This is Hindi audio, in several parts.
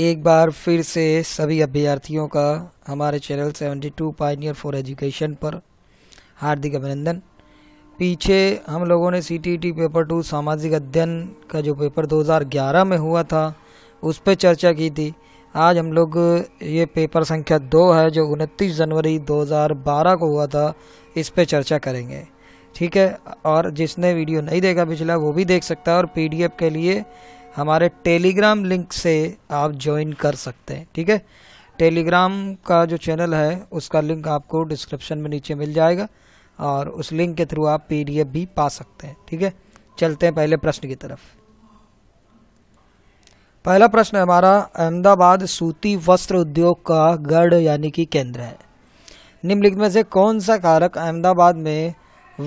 एक बार फिर से सभी अभ्यर्थियों का हमारे channel 72 two pioneer for education पर हार्दिक अभिनंदन पीछे हम लोगों ने C T e paper two सामाजिक अध्ययन का जो पेपर 2011 में हुआ था उस पर चर्चा की थी आज हम लोग ये पेपर संख्या दो है जो उनतीस जनवरी 2012 को हुआ था इस पर चर्चा करेंगे ठीक है और जिसने वीडियो नहीं देखा पिछला वो भी देख सकता है और पी के लिए हमारे टेलीग्राम लिंक से आप ज्वाइन कर सकते हैं ठीक है टेलीग्राम का जो चैनल है उसका लिंक आपको डिस्क्रिप्शन में नीचे मिल जाएगा और उस लिंक के थ्रू आप पीडीएफ भी पा सकते हैं ठीक है चलते हैं पहले प्रश्न की तरफ पहला प्रश्न हमारा अहमदाबाद सूती वस्त्र उद्योग का गढ़ यानी कि केंद्र है निम्नलिखित में से कौन सा कारक अहमदाबाद में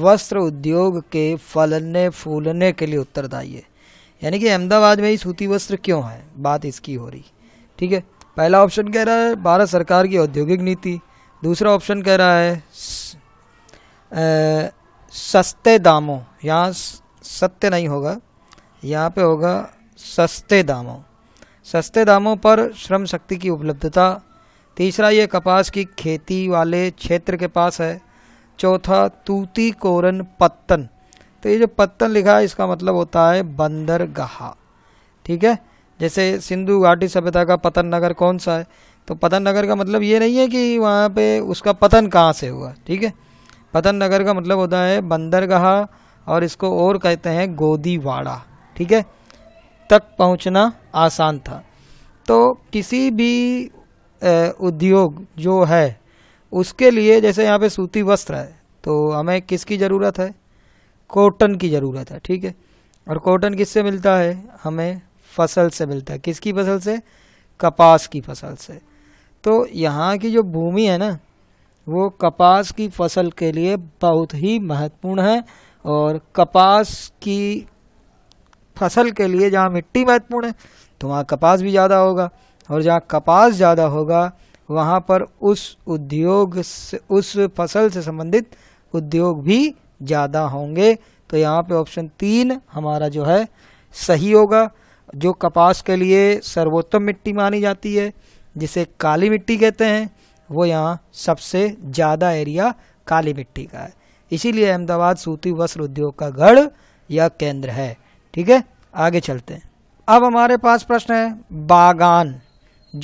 वस्त्र उद्योग के फलने फूलने के लिए उत्तरदायी है यानी कि अहमदाबाद में ही सूती वस्त्र क्यों है बात इसकी हो रही ठीक है पहला ऑप्शन कह रहा है भारत सरकार की औद्योगिक नीति दूसरा ऑप्शन कह रहा है स, आ, सस्ते दामों यहाँ सत्य नहीं होगा यहाँ पे होगा सस्ते दामों सस्ते दामों पर श्रम शक्ति की उपलब्धता तीसरा ये कपास की खेती वाले क्षेत्र के पास है चौथा तूती कोरन पत्तन तो ये जो पत्तन लिखा है इसका मतलब होता है बंदरगाह ठीक है जैसे सिंधु घाटी सभ्यता का पतन नगर कौन सा है तो पतन नगर का मतलब ये नहीं है कि वहाँ पे उसका पतन कहाँ से हुआ ठीक है पतन नगर का मतलब होता है बंदरगाह और इसको और कहते हैं गोदीवाड़ा ठीक है तक पहुँचना आसान था तो किसी भी उद्योग जो है उसके लिए जैसे यहाँ पे सूती वस्त्र है तो हमें किसकी ज़रूरत है कॉटन की ज़रूरत है ठीक है और कॉटन किससे मिलता है हमें फसल से मिलता है किसकी फसल से कपास की फसल से तो यहाँ की जो भूमि है ना वो कपास की फसल के लिए बहुत ही महत्वपूर्ण है और कपास की फसल के लिए जहाँ मिट्टी महत्वपूर्ण है तो वहाँ कपास भी ज़्यादा होगा और जहाँ कपास ज़्यादा होगा वहाँ पर उस उद्योग से उस फसल से संबंधित उद्योग भी ज़्यादा होंगे तो यहाँ पे ऑप्शन तीन हमारा जो है सही होगा जो कपास के लिए सर्वोत्तम मिट्टी मानी जाती है जिसे काली मिट्टी कहते हैं वो यहाँ सबसे ज़्यादा एरिया काली मिट्टी का है इसीलिए अहमदाबाद सूती वस्त्र उद्योग का गढ़ या केंद्र है ठीक है आगे चलते हैं अब हमारे पास प्रश्न है बागान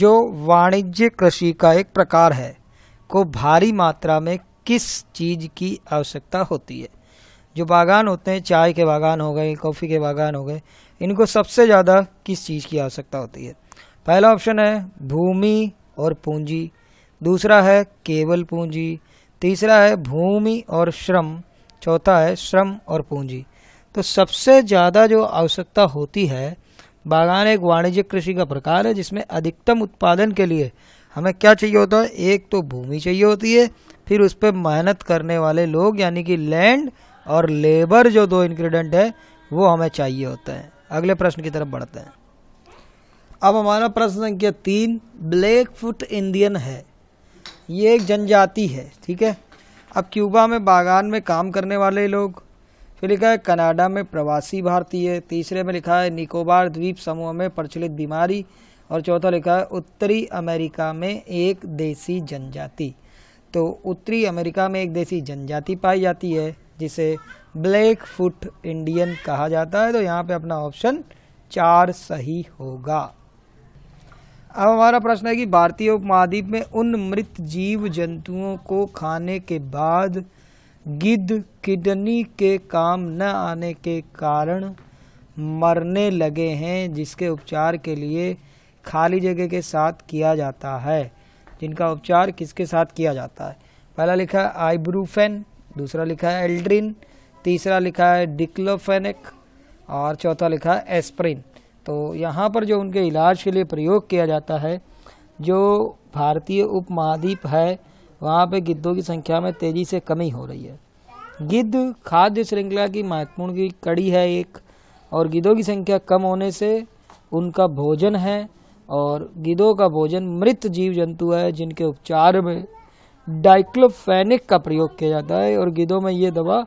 जो वाणिज्य कृषि का एक प्रकार है को भारी मात्रा में किस चीज़ की आवश्यकता होती है जो बागान होते हैं चाय के बागान हो गए कॉफ़ी के बागान हो गए इनको सबसे ज़्यादा किस चीज़ की आवश्यकता होती है पहला ऑप्शन है भूमि और पूंजी दूसरा है केवल पूंजी तीसरा है भूमि और श्रम चौथा है श्रम और पूंजी तो सबसे ज़्यादा जो आवश्यकता होती है बागान एक वाणिज्यिक कृषि का प्रकार है जिसमें अधिकतम उत्पादन के लिए हमें क्या चाहिए होता है एक तो भूमि चाहिए होती है फिर उस पर मेहनत करने वाले लोग यानी कि लैंड और लेबर जो दो इंग्रेडिएंट है वो हमें चाहिए होता है अगले प्रश्न की तरफ बढ़ते हैं अब हमारा प्रश्न संख्या तीन ब्लैक फुट इंडियन है ये एक जनजाति है ठीक है अब क्यूबा में बागान में काम करने वाले लोग फिर लिखा है कनाडा में प्रवासी भारतीय तीसरे में लिखा है निकोबार द्वीप समूह में प्रचलित बीमारी और चौथा लिखा है उत्तरी अमेरिका में एक देसी जनजाति तो उत्तरी अमेरिका में एक देसी जनजाति पाई जाती है जिसे ब्लैक फुट इंडियन कहा जाता है तो यहाँ पे अपना ऑप्शन चार सही होगा अब हमारा प्रश्न है कि भारतीय उपमहाद्वीप में उन मृत जीव जंतुओं को खाने के बाद गिद्ध किडनी के काम न आने के कारण मरने लगे हैं जिसके उपचार के लिए खाली जगह के साथ किया जाता है जिनका उपचार किसके साथ किया जाता है पहला लिखा है आइब्रूफेन दूसरा लिखा है एल्ड्रिन तीसरा लिखा है डिक्लोफेनिक और चौथा लिखा है एस्प्रिन तो यहाँ पर जो उनके इलाज के लिए प्रयोग किया जाता है जो भारतीय उपमहाद्वीप है वहाँ पे गिद्धों की संख्या में तेज़ी से कमी हो रही है गिद्ध खाद्य श्रृंखला की महत्वपूर्ण की कड़ी है एक और गिद्धों की संख्या कम होने से उनका भोजन है और गिदों का भोजन मृत जीव जंतु है जिनके उपचार में डाइक्लोफेनिक का प्रयोग किया जाता है और गिदों में ये दवा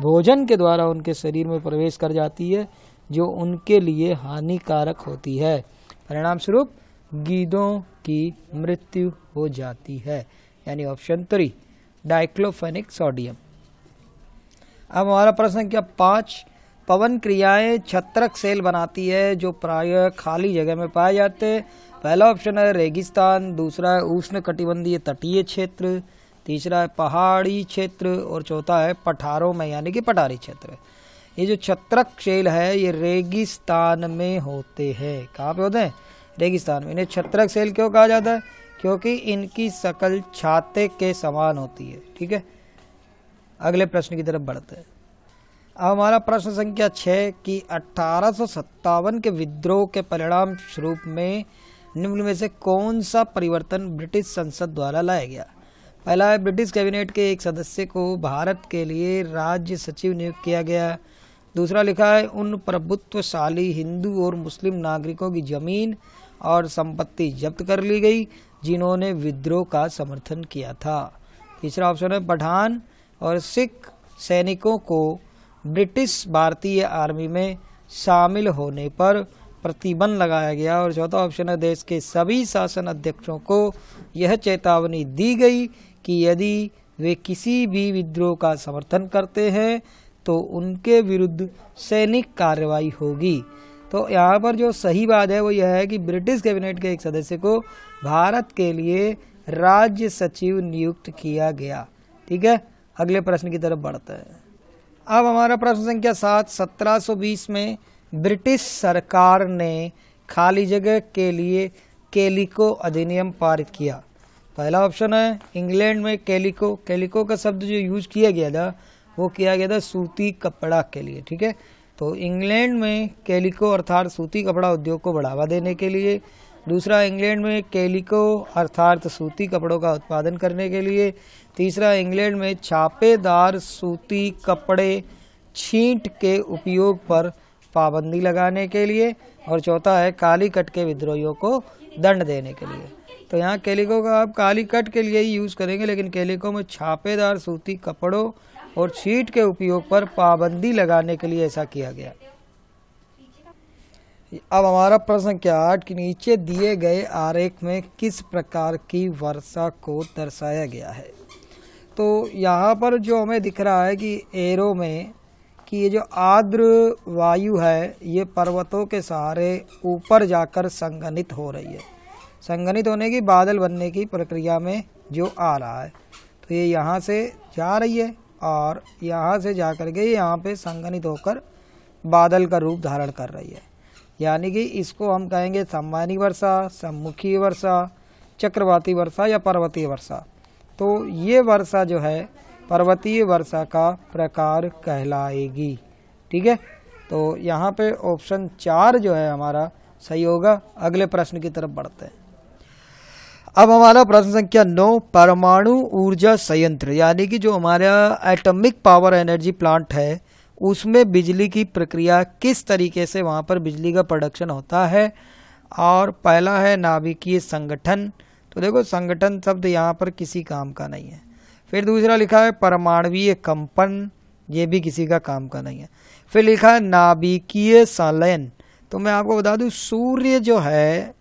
भोजन के द्वारा उनके शरीर में प्रवेश कर जाती है जो उनके लिए हानिकारक होती है परिणाम स्वरूप गिदों की मृत्यु हो जाती है यानी ऑप्शन थ्री डाइक्लोफेनिक सोडियम अब हमारा प्रश्न क्या पाँच पवन क्रियाएं छत्रक सेल बनाती है जो प्राय खाली जगह में पाए जाते हैं पहला ऑप्शन है रेगिस्तान दूसरा है उष्ण कटिबंधीय तटीय क्षेत्र तीसरा है पहाड़ी क्षेत्र और चौथा है पठारों में यानी कि पठारी क्षेत्र ये जो छत्रक शेल है ये रेगिस्तान में होते हैं कहाँ पे होते हैं रेगिस्तान में इन्हें छत्रक शेल क्यों कहा जाता है क्योंकि इनकी शकल छाते के समान होती है ठीक है अगले प्रश्न की तरफ बढ़ते हैं अब हमारा प्रश्न संख्या छः कि अठारह के विद्रोह के परिणाम स्वरूप में निम्न में से कौन सा परिवर्तन ब्रिटिश संसद द्वारा लाया गया पहला है ब्रिटिश कैबिनेट के एक सदस्य को भारत के लिए राज्य सचिव नियुक्त किया गया दूसरा लिखा है उन प्रभुत्वशाली हिंदू और मुस्लिम नागरिकों की जमीन और संपत्ति जब्त कर ली गई जिन्होंने विद्रोह का समर्थन किया था तीसरा ऑप्शन है पठान और सिख सैनिकों को ब्रिटिश भारतीय आर्मी में शामिल होने पर प्रतिबंध लगाया गया और चौथा ऑप्शन है देश के सभी शासन अध्यक्षों को यह चेतावनी दी गई कि यदि वे किसी भी विद्रोह का समर्थन करते हैं तो उनके विरुद्ध सैनिक कार्रवाई होगी तो यहाँ पर जो सही बात है वो यह है कि ब्रिटिश कैबिनेट के एक सदस्य को भारत के लिए राज्य सचिव नियुक्त किया गया ठीक है अगले प्रश्न की तरफ बढ़ते हैं अब हमारा प्रश्न संख्या सात 1720 में ब्रिटिश सरकार ने खाली जगह के लिए केलिको अधिनियम पारित किया पहला ऑप्शन है इंग्लैंड में केलिको केलिको का शब्द जो यूज किया गया था वो किया गया था सूती कपड़ा के लिए ठीक है तो इंग्लैंड में केलिको अर्थात सूती कपड़ा उद्योग को बढ़ावा देने के लिए दूसरा इंग्लैंड में केलिको अर्थात सूती कपड़ों का उत्पादन करने के लिए तीसरा इंग्लैंड में छापेदार सूती कपड़े छींट के उपयोग पर पाबंदी लगाने के लिए और चौथा है काली कट के विद्रोहियों को दंड देने के लिए तो यहाँ कैलिको का आप काली कट के लिए ही यूज़ करेंगे लेकिन कैलिको में छापेदार सूती कपड़ों और छीट के उपयोग पर पाबंदी लगाने के लिए ऐसा किया गया अब हमारा प्रश्न क्या आठ कि नीचे दिए गए आरेख में किस प्रकार की वर्षा को दर्शाया गया है तो यहाँ पर जो हमें दिख रहा है कि एरो में कि ये जो आर्द्र वायु है ये पर्वतों के सहारे ऊपर जाकर संगनित हो रही है संगनित होने की बादल बनने की प्रक्रिया में जो आ रहा है तो ये यहाँ से जा रही है और यहाँ से जा कर के यहाँ पे संगनित होकर बादल का रूप धारण कर रही है यानी कि इसको हम कहेंगे सम्मानी वर्षा सम्मुखी वर्षा चक्रवाती वर्षा या पर्वतीय वर्षा तो ये वर्षा जो है पर्वतीय वर्षा का प्रकार कहलाएगी ठीक है तो यहाँ पे ऑप्शन चार जो है हमारा सही होगा अगले प्रश्न की तरफ बढ़ते हैं अब हमारा प्रश्न संख्या नौ परमाणु ऊर्जा संयंत्र यानी कि जो हमारा एटॉमिक पावर एनर्जी प्लांट है उसमें बिजली की प्रक्रिया किस तरीके से वहाँ पर बिजली का प्रोडक्शन होता है और पहला है नाभिकीय संगठन तो देखो संगठन शब्द यहाँ पर किसी काम का नहीं है फिर दूसरा लिखा है परमाणवीय कंपन ये भी किसी का काम का नहीं है फिर लिखा है नाभिकीय संलयन तो मैं आपको बता दूं सूर्य जो है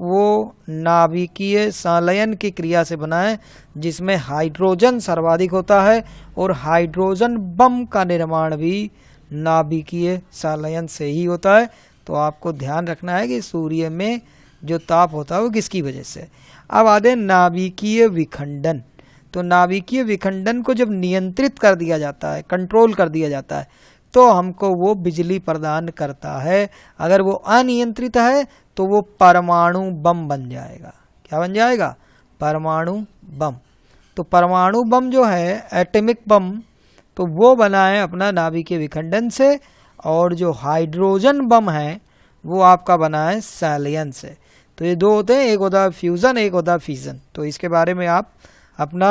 वो नाभिकीय संलयन की क्रिया से बना है जिसमें हाइड्रोजन सर्वाधिक होता है और हाइड्रोजन बम का निर्माण भी नाभिकीय संलयन से ही होता है तो आपको ध्यान रखना है कि सूर्य में जो ताप होता है वो किसकी वजह से अब आते हैं नाभिकीय विखंडन तो नाभिकीय विखंडन को जब नियंत्रित कर दिया जाता है कंट्रोल कर दिया जाता है तो हमको वो बिजली प्रदान करता है अगर वो अनियंत्रित है तो वो परमाणु बम बन जाएगा क्या बन जाएगा परमाणु बम तो परमाणु बम जो है एटमिक बम तो वो बनाए अपना नाभिकीय विखंडन से और जो हाइड्रोजन बम है वो आपका बनाए सैलियन से तो ये दो होते हैं एक होता है फ्यूज़न एक होता है फीज़न तो इसके बारे में आप अपना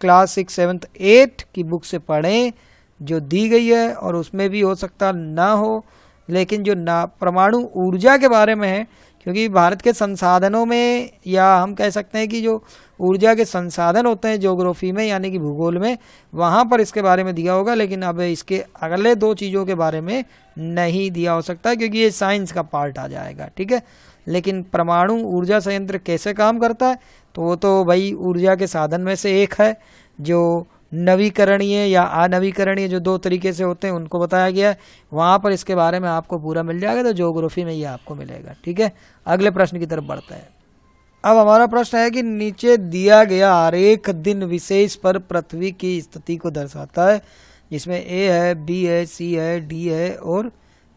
क्लास सिक्स सेवन्थ एट की बुक से पढ़ें जो दी गई है और उसमें भी हो सकता ना हो लेकिन जो ना परमाणु ऊर्जा के बारे में है क्योंकि भारत के संसाधनों में या हम कह सकते हैं कि जो ऊर्जा के संसाधन होते हैं जोग्राफी में यानी कि भूगोल में वहाँ पर इसके बारे में दिया होगा लेकिन अब इसके अगले दो चीज़ों के बारे में नहीं दिया हो सकता क्योंकि ये साइंस का पार्ट आ जाएगा ठीक है लेकिन परमाणु ऊर्जा संयंत्र कैसे काम करता है तो वो तो भाई ऊर्जा के साधन में से एक है जो नवीकरणीय या अनवीकरणीय जो दो तरीके से होते हैं उनको बताया गया है वहाँ पर इसके बारे में आपको पूरा मिल जाएगा तो जोग्राफी में ये आपको मिलेगा ठीक है अगले प्रश्न की तरफ बढ़ता है अब हमारा प्रश्न है कि नीचे दिया गया हरेक दिन विशेष पर पृथ्वी की स्थिति को दर्शाता है जिसमें ए है बी है सी है डी है और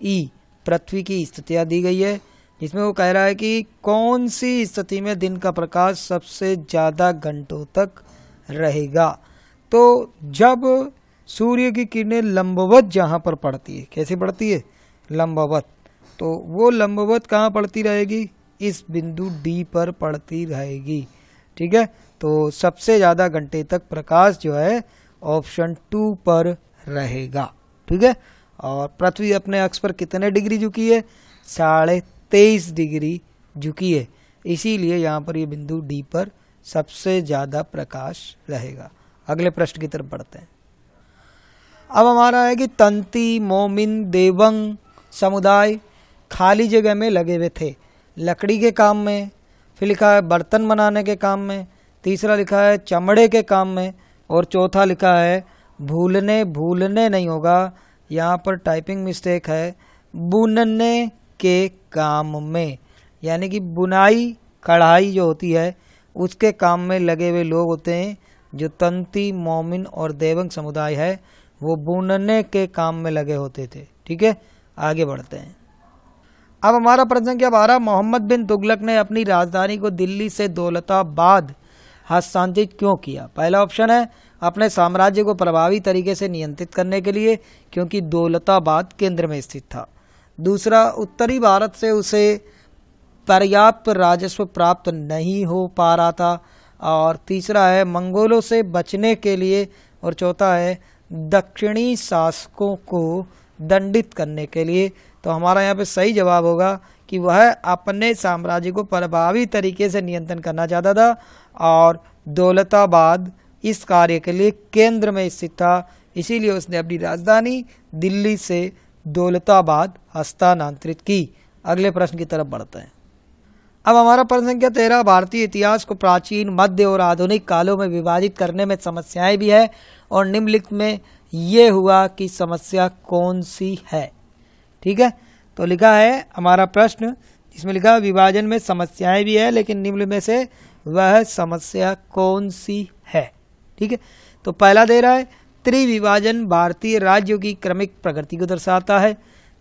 ई e, पृथ्वी की स्थितियाँ दी गई है इसमें वो कह रहा है कि कौन सी स्थिति में दिन का प्रकाश सबसे ज़्यादा घंटों तक रहेगा तो जब सूर्य की किरणें लंबवत जहाँ पर पड़ती है कैसे पड़ती है लंबवत तो वो लंबवत कहाँ पड़ती रहेगी इस बिंदु डी पर पड़ती रहेगी ठीक है तो सबसे ज़्यादा घंटे तक प्रकाश जो है ऑप्शन टू पर रहेगा ठीक है और पृथ्वी अपने अक्ष पर कितने डिग्री झुकी है साढ़े तेईस डिग्री झुकी है इसीलिए यहाँ पर ये बिंदु डी पर सबसे ज़्यादा प्रकाश रहेगा अगले प्रश्न की तरफ बढ़ते हैं अब हमारा है कि तंती मोमिन देवंग समुदाय खाली जगह में लगे हुए थे लकड़ी के काम में फिर लिखा है बर्तन बनाने के काम में तीसरा लिखा है चमड़े के काम में और चौथा लिखा है भूलने भूलने नहीं होगा यहाँ पर टाइपिंग मिस्टेक है बुनने के काम में यानी कि बुनाई कढ़ाई जो होती है उसके काम में लगे हुए लोग होते हैं जो तंती मोमिन और देवंग समुदाय है वो बुनने के काम में लगे होते थे ठीक है आगे बढ़ते हैं अब हमारा प्रश्न क्या आ रहा मोहम्मद बिन तुगलक ने अपनी राजधानी को दिल्ली से दौलताबाद हस्तांतरित क्यों किया पहला ऑप्शन है अपने साम्राज्य को प्रभावी तरीके से नियंत्रित करने के लिए क्योंकि दौलताबाद केंद्र में स्थित था दूसरा उत्तरी भारत से उसे पर्याप्त राजस्व प्राप्त नहीं हो पा रहा था और तीसरा है मंगोलों से बचने के लिए और चौथा है दक्षिणी शासकों को दंडित करने के लिए तो हमारा यहाँ पे सही जवाब होगा कि वह अपने साम्राज्य को प्रभावी तरीके से नियंत्रण करना चाहता था और दौलताबाद इस कार्य के लिए केंद्र में स्थित था इसीलिए उसने अपनी राजधानी दिल्ली से दौलताबाद हस्तानांतरित की अगले प्रश्न की तरफ बढ़ते हैं अब हमारा प्रश्न संख्या तेरह भारतीय इतिहास को प्राचीन मध्य और आधुनिक कालों में विभाजित करने में समस्याएं भी है और निम्नलिखित में ये हुआ कि समस्या कौन सी है ठीक है तो लिखा है हमारा प्रश्न इसमें लिखा विभाजन में समस्याएं भी है लेकिन निम्न में से वह समस्या कौन सी है ठीक है तो पहला दे रहा है त्रिविभाजन भारतीय राज्यों की क्रमिक प्रगति को दर्शाता है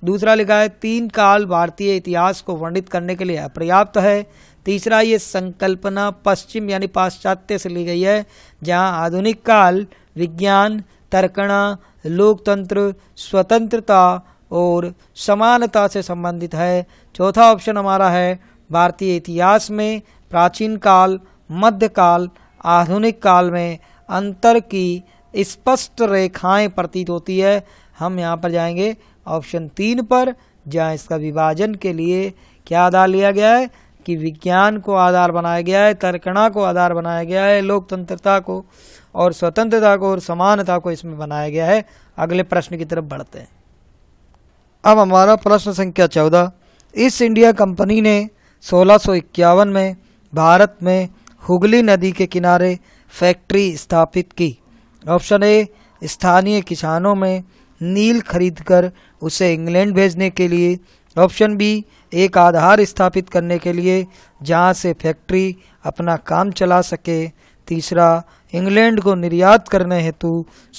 दूसरा लिखा है तीन काल भारतीय इतिहास को वर्णित करने के लिए अपर्याप्त है तीसरा ये संकल्पना पश्चिम यानी पाश्चात्य से ली गई है जहां आधुनिक काल विज्ञान तर्कणा लोकतंत्र स्वतंत्रता और समानता से संबंधित है चौथा ऑप्शन हमारा है भारतीय इतिहास में प्राचीन काल मध्यकाल आधुनिक काल में अंतर की स्पष्ट रेखाएं प्रतीत होती है हम यहाँ पर जाएंगे ऑप्शन तीन पर जहाँ इसका विभाजन के लिए क्या आधार लिया गया है कि विज्ञान को आधार बनाया गया है तर्कणा को आधार बनाया गया है लोकतंत्रता को और स्वतंत्रता को और समानता को इसमें बनाया गया है अगले प्रश्न की तरफ बढ़ते हैं अब हमारा प्रश्न संख्या चौदह ईस्ट इंडिया कंपनी ने सोलह में भारत में हुगली नदी के किनारे फैक्ट्री स्थापित की ऑप्शन ए स्थानीय किसानों में नील खरीदकर उसे इंग्लैंड भेजने के लिए ऑप्शन बी एक आधार स्थापित करने के लिए जहां से फैक्ट्री अपना काम चला सके तीसरा इंग्लैंड को निर्यात करने हेतु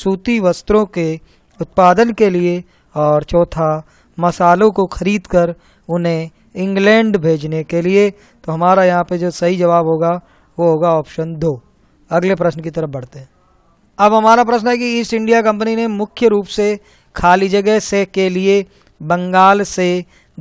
सूती वस्त्रों के उत्पादन के लिए और चौथा मसालों को खरीदकर उन्हें इंग्लैंड भेजने के लिए तो हमारा यहाँ पे जो सही जवाब होगा वो होगा ऑप्शन दो अगले प्रश्न की तरफ बढ़ते हैं अब हमारा प्रश्न है कि ईस्ट इंडिया कंपनी ने मुख्य रूप से खाली जगह से के लिए बंगाल से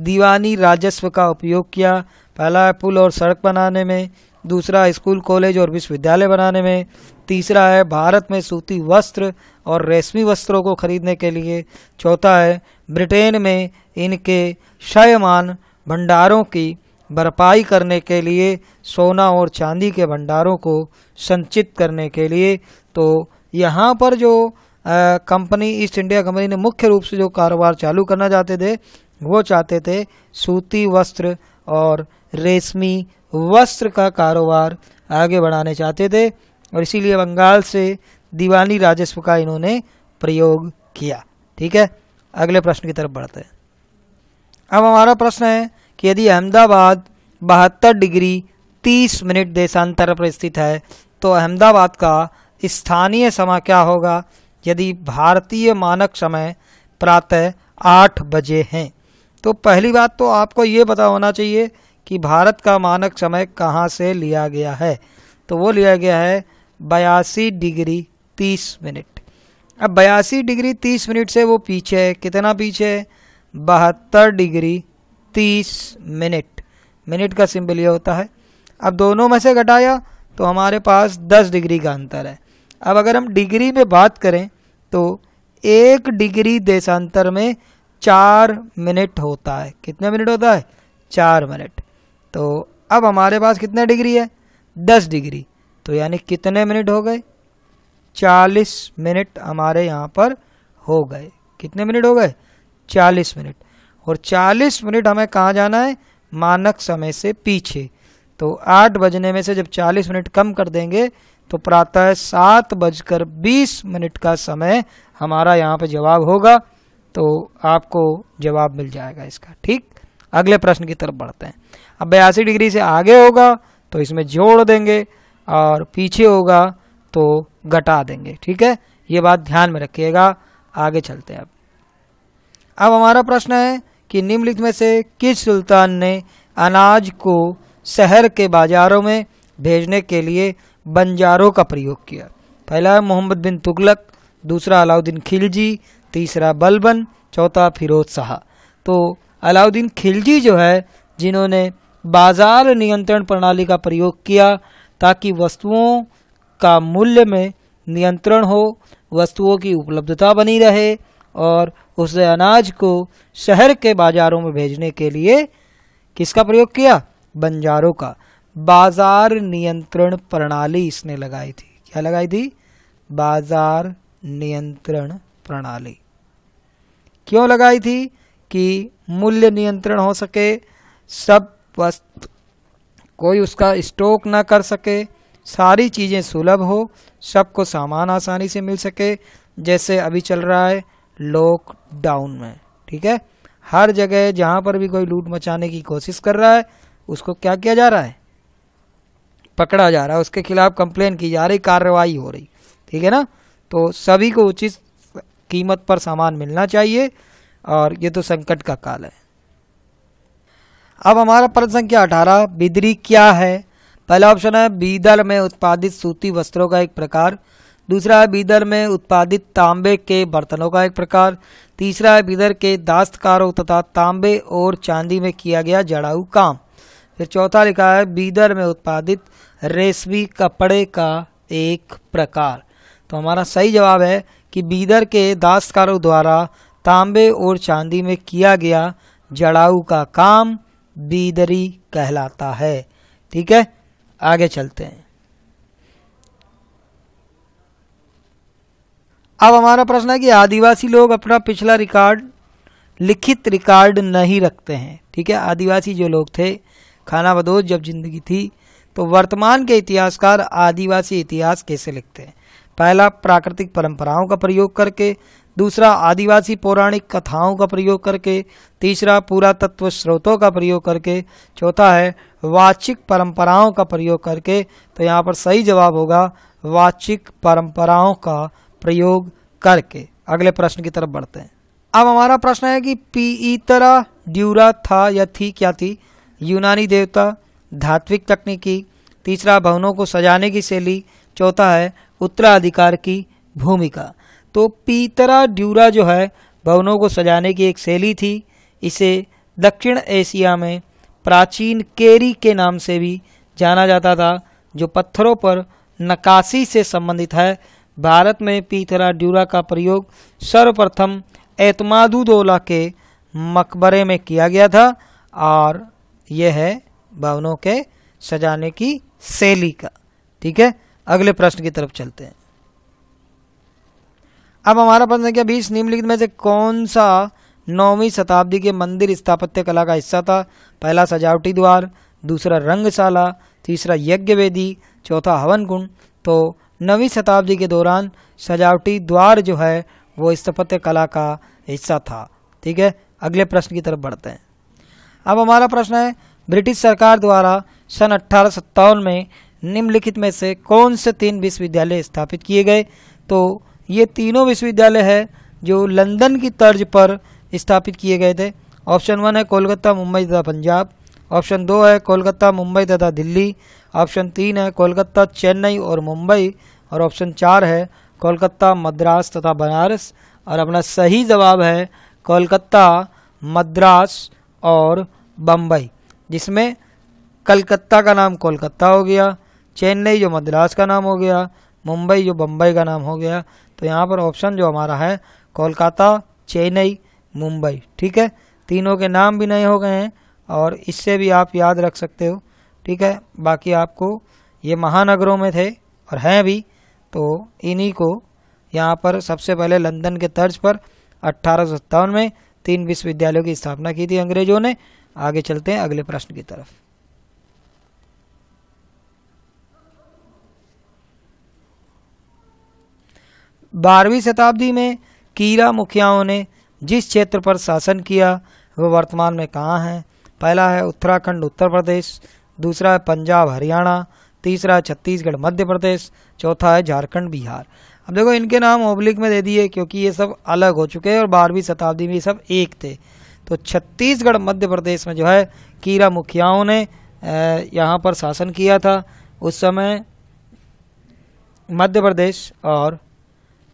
दीवानी राजस्व का उपयोग किया पहला है पुल और सड़क बनाने में दूसरा स्कूल कॉलेज और विश्वविद्यालय बनाने में तीसरा है भारत में सूती वस्त्र और रेशमी वस्त्रों को खरीदने के लिए चौथा है ब्रिटेन में इनके क्षयमान भंडारों की भरपाई करने के लिए सोना और चांदी के भंडारों को संचित करने के लिए तो यहाँ पर जो कंपनी ईस्ट इंडिया कंपनी ने मुख्य रूप से जो कारोबार चालू करना चाहते थे वो चाहते थे सूती वस्त्र और रेशमी वस्त्र का कारोबार आगे बढ़ाने चाहते थे और इसीलिए बंगाल से दीवानी राजस्व का इन्होंने प्रयोग किया ठीक है अगले प्रश्न की तरफ बढ़ते हैं अब हमारा प्रश्न है कि यदि अहमदाबाद बहत्तर डिग्री तीस मिनट देशांतर पर स्थित है तो अहमदाबाद का स्थानीय समय क्या होगा यदि भारतीय मानक समय प्रातः आठ बजे हैं तो पहली बात तो आपको ये पता होना चाहिए कि भारत का मानक समय कहाँ से लिया गया है तो वो लिया गया है बयासी डिग्री तीस मिनट अब बयासी डिग्री तीस मिनट से वो पीछे है कितना पीछे है बहत्तर डिग्री तीस मिनट मिनट का सिंबल ये होता है अब दोनों में से घटाया तो हमारे पास दस डिग्री का अंतर है अब अगर हम डिग्री में बात करें तो एक डिग्री देशांतर में चार मिनट होता है कितने मिनट होता है चार मिनट तो अब हमारे पास कितने डिग्री है दस डिग्री तो यानी कितने मिनट हो गए चालीस मिनट हमारे यहाँ पर हो गए कितने मिनट हो गए चालीस मिनट और चालीस मिनट हमें कहाँ जाना है मानक समय से पीछे तो आठ बजने में से जब चालीस मिनट कम कर देंगे तो प्रातः सात बजकर बीस मिनट का समय हमारा यहाँ पे जवाब होगा तो आपको जवाब मिल जाएगा इसका ठीक अगले प्रश्न की तरफ बढ़ते हैं अब बयासी डिग्री से आगे होगा तो इसमें जोड़ देंगे और पीछे होगा तो घटा देंगे ठीक है ये बात ध्यान में रखिएगा आगे चलते हैं अब अब हमारा प्रश्न है कि निम्नलिखित में से किस सुल्तान ने अनाज को शहर के बाज़ारों में भेजने के लिए बंजारों का प्रयोग किया पहला मोहम्मद बिन तुगलक दूसरा अलाउद्दीन खिलजी तीसरा बलबन चौथा फिरोज शाह तो अलाउद्दीन खिलजी जो है जिन्होंने बाज़ार नियंत्रण प्रणाली का प्रयोग किया ताकि वस्तुओं का मूल्य में नियंत्रण हो वस्तुओं की उपलब्धता बनी रहे और उस अनाज को शहर के बाज़ारों में भेजने के लिए किसका प्रयोग किया बंजारों का बाजार नियंत्रण प्रणाली इसने लगाई थी क्या लगाई थी बाजार नियंत्रण प्रणाली क्यों लगाई थी कि मूल्य नियंत्रण हो सके सब वस्तु कोई उसका स्टॉक ना कर सके सारी चीज़ें सुलभ हो सबको सामान आसानी से मिल सके जैसे अभी चल रहा है लॉकडाउन में ठीक है हर जगह जहाँ पर भी कोई लूट मचाने की कोशिश कर रहा है उसको क्या किया जा रहा है पकड़ा जा रहा है उसके खिलाफ कंप्लेन की जा रही कार्रवाई हो रही ठीक है ना तो सभी को उचित कीमत पर सामान मिलना चाहिए और ये तो संकट का काल है अब हमारा प्रश्न संख्या अठारह बिदरी क्या है पहला ऑप्शन है बीदर में उत्पादित सूती वस्त्रों का एक प्रकार दूसरा है बीदर में उत्पादित तांबे के बर्तनों का एक प्रकार तीसरा है बीदर के दास्तकारों तथा तांबे और चांदी में किया गया जड़ाऊ काम फिर चौथा लिखा है बीदर में उत्पादित रेशमी कपड़े का एक प्रकार तो हमारा सही जवाब है कि बीदर के दासकारों द्वारा तांबे और चांदी में किया गया जड़ाऊ का काम बीदरी कहलाता है ठीक है आगे चलते हैं अब हमारा प्रश्न है कि आदिवासी लोग अपना पिछला रिकॉर्ड लिखित रिकॉर्ड नहीं रखते हैं ठीक है आदिवासी जो लोग थे खाना बदोज जब जिंदगी थी तो वर्तमान के इतिहासकार आदिवासी इतिहास कैसे लिखते हैं पहला प्राकृतिक परंपराओं का प्रयोग करके दूसरा आदिवासी पौराणिक कथाओं का प्रयोग करके तीसरा पुरातत्व स्रोतों का प्रयोग करके चौथा है वाचिक परंपराओं का प्रयोग करके तो यहाँ पर सही जवाब होगा वाचिक परंपराओं का प्रयोग करके अगले प्रश्न की तरफ बढ़ते हैं अब हमारा प्रश्न है कि तरह ड्यूरा था या थी क्या थी यूनानी देवता धात्विक तकनीकी तीसरा भवनों को सजाने की शैली चौथा है उत्तराधिकार की भूमिका तो पीतरा ड्यूरा जो है भवनों को सजाने की एक शैली थी इसे दक्षिण एशिया में प्राचीन केरी के नाम से भी जाना जाता था जो पत्थरों पर नकाशी से संबंधित है भारत में पीथरा ड्यूरा का प्रयोग सर्वप्रथम एतमादुदौला के मकबरे में किया गया था और ये है भवनों के सजाने की शैली का ठीक है अगले प्रश्न की तरफ चलते हैं अब हमारा प्रश्न संख्या बीस निम्नलिखित में से कौन सा नौवीं शताब्दी के मंदिर स्थापत्य कला का हिस्सा था पहला सजावटी द्वार दूसरा रंगशाला तीसरा यज्ञ वेदी चौथा हवन कुंड तो नवी शताब्दी के दौरान सजावटी द्वार जो है वो स्थापत्य कला का हिस्सा था ठीक है अगले प्रश्न की तरफ बढ़ते हैं अब हमारा प्रश्न है ब्रिटिश सरकार द्वारा सन अट्ठारह में निम्नलिखित में से कौन से तीन विश्वविद्यालय स्थापित किए गए तो ये तीनों विश्वविद्यालय है जो लंदन की तर्ज पर स्थापित किए गए थे ऑप्शन वन है कोलकाता मुंबई तथा पंजाब ऑप्शन दो है कोलकाता मुंबई तथा दिल्ली ऑप्शन तीन है कोलकाता चेन्नई और मुंबई और ऑप्शन चार है कोलकाता मद्रास तथा बनारस और अपना सही जवाब है कोलकाता मद्रास और बम्बई जिसमें कलकत्ता का नाम कोलकाता हो गया चेन्नई जो मद्रास का नाम हो गया मुंबई जो बम्बई का नाम हो गया तो यहाँ पर ऑप्शन जो हमारा है कोलकाता चेन्नई मुंबई ठीक है तीनों के नाम भी नए हो गए हैं और इससे भी आप याद रख सकते हो ठीक है बाकी आपको ये महानगरों में थे और हैं भी तो इन्हीं को यहाँ पर सबसे पहले लंदन के तर्ज पर अट्ठारह में तीन विश्वविद्यालयों की स्थापना की थी अंग्रेजों ने आगे चलते हैं अगले प्रश्न की तरफ बारहवीं शताब्दी में कीरा मुखियाओं ने जिस क्षेत्र पर शासन किया वह वर्तमान में कहाँ है पहला है उत्तराखंड उत्तर प्रदेश दूसरा है पंजाब हरियाणा तीसरा छत्तीसगढ़ मध्य प्रदेश चौथा है झारखंड बिहार अब देखो इनके नाम ओब्लिक में दे दिए क्योंकि ये सब अलग हो चुके हैं और बारहवीं शताब्दी में ये सब एक थे तो छत्तीसगढ़ मध्य प्रदेश में जो है कीरा मुखियाओं ने यहाँ पर शासन किया था उस समय मध्य प्रदेश और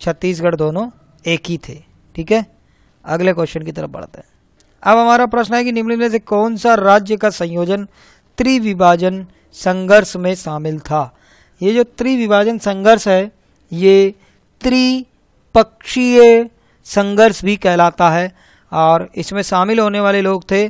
छत्तीसगढ़ दोनों एक ही थे ठीक है अगले क्वेश्चन की तरफ बढ़ते हैं अब हमारा प्रश्न है कि निम्नलिखित में से कौन सा राज्य का संयोजन त्रिविभाजन संघर्ष में शामिल था ये जो त्रिविभाजन संघर्ष है ये त्रिपक्षीय संघर्ष भी कहलाता है और इसमें शामिल होने वाले लोग थे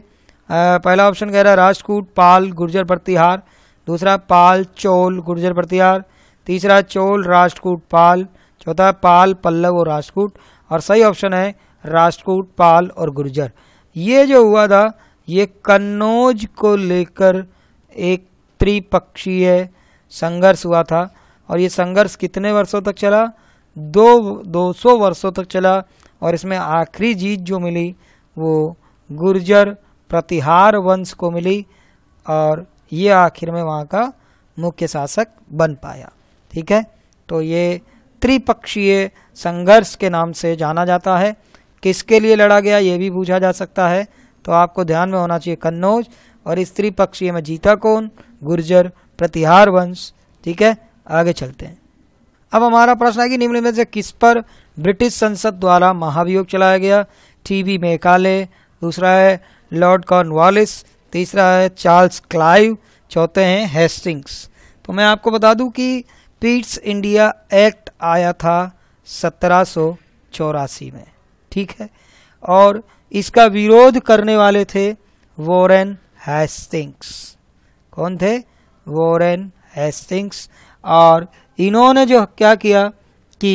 पहला ऑप्शन कह रहा है राजकूट पाल गुर्जर प्रतिहार दूसरा पाल चोल गुर्जर प्रतिहार तीसरा चोल राष्ट्रकूट पाल चौथा पाल पल्लव और राष्ट्रकूट और सही ऑप्शन है राष्ट्रकूट पाल और गुर्जर ये जो हुआ था ये कन्नौज को लेकर एक त्रिपक्षीय संघर्ष हुआ था और ये संघर्ष कितने वर्षों तक चला दो दो सौ वर्षों तक चला और इसमें आखिरी जीत जो मिली वो गुर्जर प्रतिहार वंश को मिली और ये आखिर में वहाँ का मुख्य शासक बन पाया ठीक है तो ये त्रिपक्षीय संघर्ष के नाम से जाना जाता है किसके लिए लड़ा गया ये भी पूछा जा सकता है तो आपको ध्यान में होना चाहिए कन्नौज और इस त्रिपक्षीय में जीता कौन गुर्जर प्रतिहार वंश ठीक है आगे चलते हैं अब हमारा प्रश्न है कि निम्न में से किस पर ब्रिटिश संसद द्वारा महाभियोग चलाया गया बी मेकाले दूसरा है लॉर्ड कॉर्नवालिस तीसरा है चार्ल्स क्लाइव चौथे हैं हेस्टिंग्स तो मैं आपको बता दूं कि पीट्स इंडिया एक्ट आया था सत्रह में ठीक है और इसका विरोध करने वाले थे वॉरेन हेस्टिंग्स कौन थे वॉरेन हेस्टिंग्स और इन्होंने जो क्या किया कि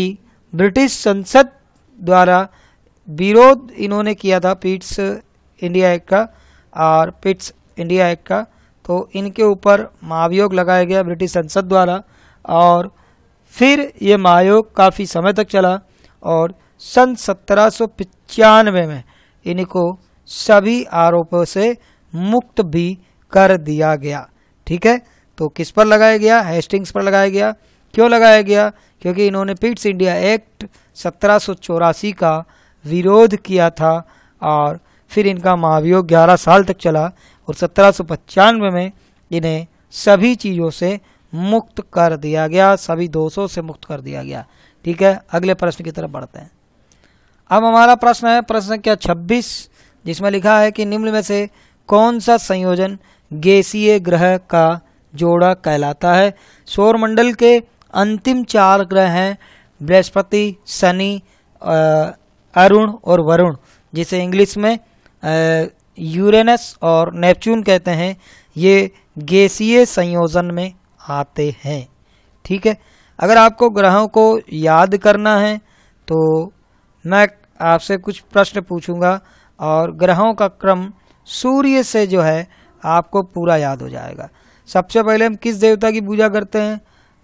ब्रिटिश संसद द्वारा विरोध इन्होंने किया था पिट्स इंडिया एक्ट का और पिट्स इंडिया एक्ट का तो इनके ऊपर महाभियोग लगाया गया ब्रिटिश संसद द्वारा और फिर ये महायोग काफ़ी समय तक चला और सन सत्रह में इनको सभी आरोपों से मुक्त भी कर दिया गया ठीक है तो किस पर लगाया गया हेस्टिंग्स पर लगाया गया क्यों लगाया गया क्योंकि इन्होंने पिट्स इंडिया एक्ट सत्रह का विरोध किया था और फिर इनका महाभियोग 11 साल तक चला और सत्रह में इन्हें सभी चीज़ों से मुक्त कर दिया गया सभी दोषों से मुक्त कर दिया गया ठीक है अगले प्रश्न की तरफ बढ़ते हैं अब हमारा प्रश्न है प्रश्न क्या 26 जिसमें लिखा है कि निम्न में से कौन सा संयोजन गैसीय ग्रह का जोड़ा कहलाता है सौरमंडल के अंतिम चार ग्रह हैं बृहस्पति शनि अरुण और वरुण जिसे इंग्लिश में यूरेनस और नेपच्यून कहते हैं ये गैसीय संयोजन में आते हैं ठीक है अगर आपको ग्रहों को याद करना है तो मैं आपसे कुछ प्रश्न पूछूंगा और ग्रहों का क्रम सूर्य से जो है आपको पूरा याद हो जाएगा सबसे पहले हम किस देवता की पूजा करते हैं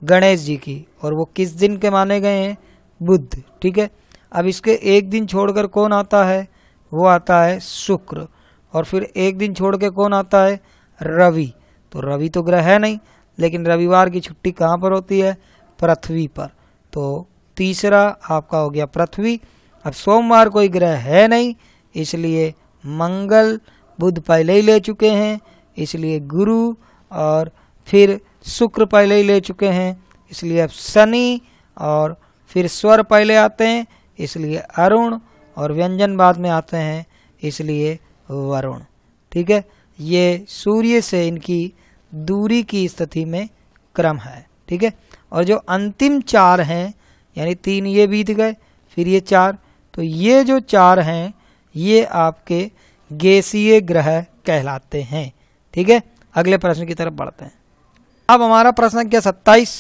गणेश जी की और वो किस दिन के माने गए हैं बुद्ध ठीक है अब इसके एक दिन छोड़कर कौन आता है वो आता है शुक्र और फिर एक दिन छोड़ के कौन आता है रवि तो रवि तो ग्रह है नहीं लेकिन रविवार की छुट्टी कहाँ पर होती है पृथ्वी पर तो तीसरा आपका हो गया पृथ्वी अब सोमवार कोई ग्रह है नहीं इसलिए मंगल बुध पहले ही ले चुके हैं इसलिए गुरु और फिर शुक्र पहले ही ले चुके हैं इसलिए अब शनि और फिर स्वर पहले आते हैं इसलिए अरुण और व्यंजन बाद में आते हैं इसलिए वरुण ठीक है ये सूर्य से इनकी दूरी की स्थिति में क्रम है ठीक है और जो अंतिम चार हैं यानी तीन ये बीत गए फिर ये चार तो ये जो चार हैं ये आपके गैसीय ग्रह कहलाते हैं ठीक है अगले प्रश्न की तरफ बढ़ते हैं अब हमारा प्रश्न क्या सत्ताईस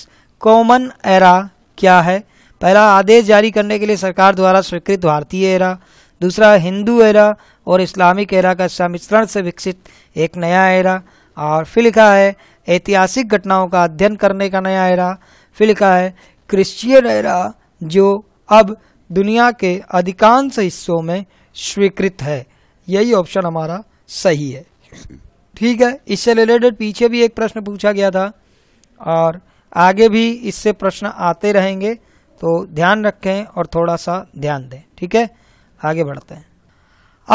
कॉमन एरा क्या है पहला आदेश जारी करने के लिए सरकार द्वारा स्वीकृत भारतीय एरा दूसरा हिंदू एरा और इस्लामिक एरा का सम्मिश्रण से विकसित एक नया एरा और फिर लिखा है ऐतिहासिक घटनाओं का अध्ययन करने का नया एरा फिर लिखा है क्रिश्चियन एरा जो अब दुनिया के अधिकांश हिस्सों में स्वीकृत है यही ऑप्शन हमारा सही है ठीक है इससे रिलेटेड पीछे भी एक प्रश्न पूछा गया था और आगे भी इससे प्रश्न आते रहेंगे तो ध्यान रखें और थोड़ा सा ध्यान दें ठीक है आगे बढ़ते हैं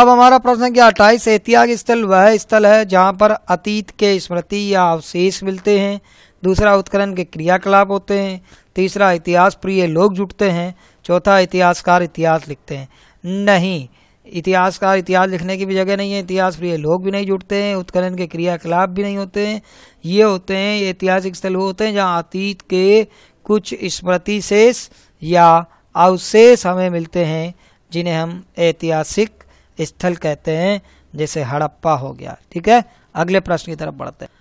अब हमारा प्रश्न क्या अट्ठाईस एहतियात स्थल वह स्थल है जहाँ पर अतीत के स्मृति या अवशेष मिलते हैं दूसरा उत्खनन के क्रियाकलाप होते हैं तीसरा इतिहास प्रिय लोग जुटते हैं चौथा इतिहासकार इतिहास लिखते हैं नहीं इतिहास का इतिहास लिखने की भी जगह नहीं है इतिहास प्रिय लोग भी नहीं जुटते हैं उत्खनन के क्रियाकलाप भी नहीं होते हैं ये होते हैं ये ऐतिहासिक स्थल वो होते हैं जहाँ अतीत के कुछ स्मृति शेष या अवशेष हमें मिलते हैं जिन्हें हम ऐतिहासिक स्थल कहते हैं जैसे हड़प्पा हो गया ठीक है अगले प्रश्न की तरफ बढ़ते हैं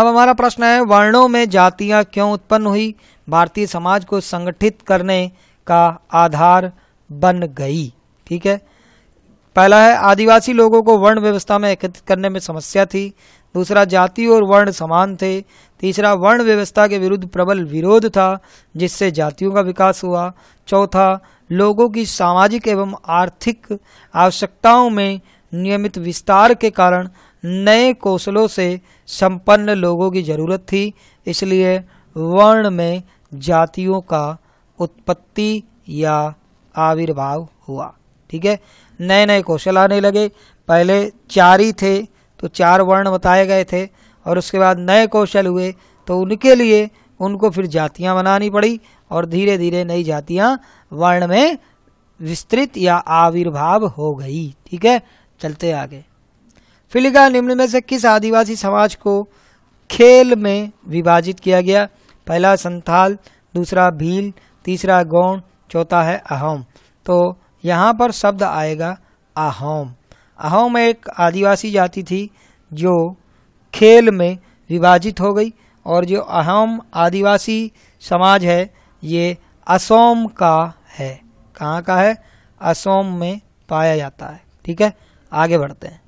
अब हमारा प्रश्न है वर्णों में जातियां क्यों उत्पन्न हुई भारतीय समाज को संगठित करने का आधार बन गई ठीक है पहला है आदिवासी लोगों को वर्ण व्यवस्था में एकत्रित करने में समस्या थी दूसरा जाति और वर्ण समान थे तीसरा वर्ण व्यवस्था के विरुद्ध प्रबल विरोध था जिससे जातियों का विकास हुआ चौथा लोगों की सामाजिक एवं आर्थिक आवश्यकताओं में नियमित विस्तार के कारण नए कौशलों से संपन्न लोगों की जरूरत थी इसलिए वर्ण में जातियों का उत्पत्ति या आविर्भाव हुआ ठीक है नए नए कौशल आने लगे पहले चार ही थे तो चार वर्ण बताए गए थे और उसके बाद नए कौशल हुए तो उनके लिए उनको फिर जातियां बनानी पड़ी और धीरे धीरे नई जातियां वर्ण में विस्तृत या आविर्भाव हो गई ठीक है चलते आगे फिर लिखा निम्न में से किस आदिवासी समाज को खेल में विभाजित किया गया पहला संथाल दूसरा भील तीसरा गौण चौथा है अहम तो यहाँ पर शब्द आएगा अहोम अहोम एक आदिवासी जाति थी जो खेल में विभाजित हो गई और जो अहोम आदिवासी समाज है ये असोम का है कहाँ का है असोम में पाया जाता है ठीक है आगे बढ़ते हैं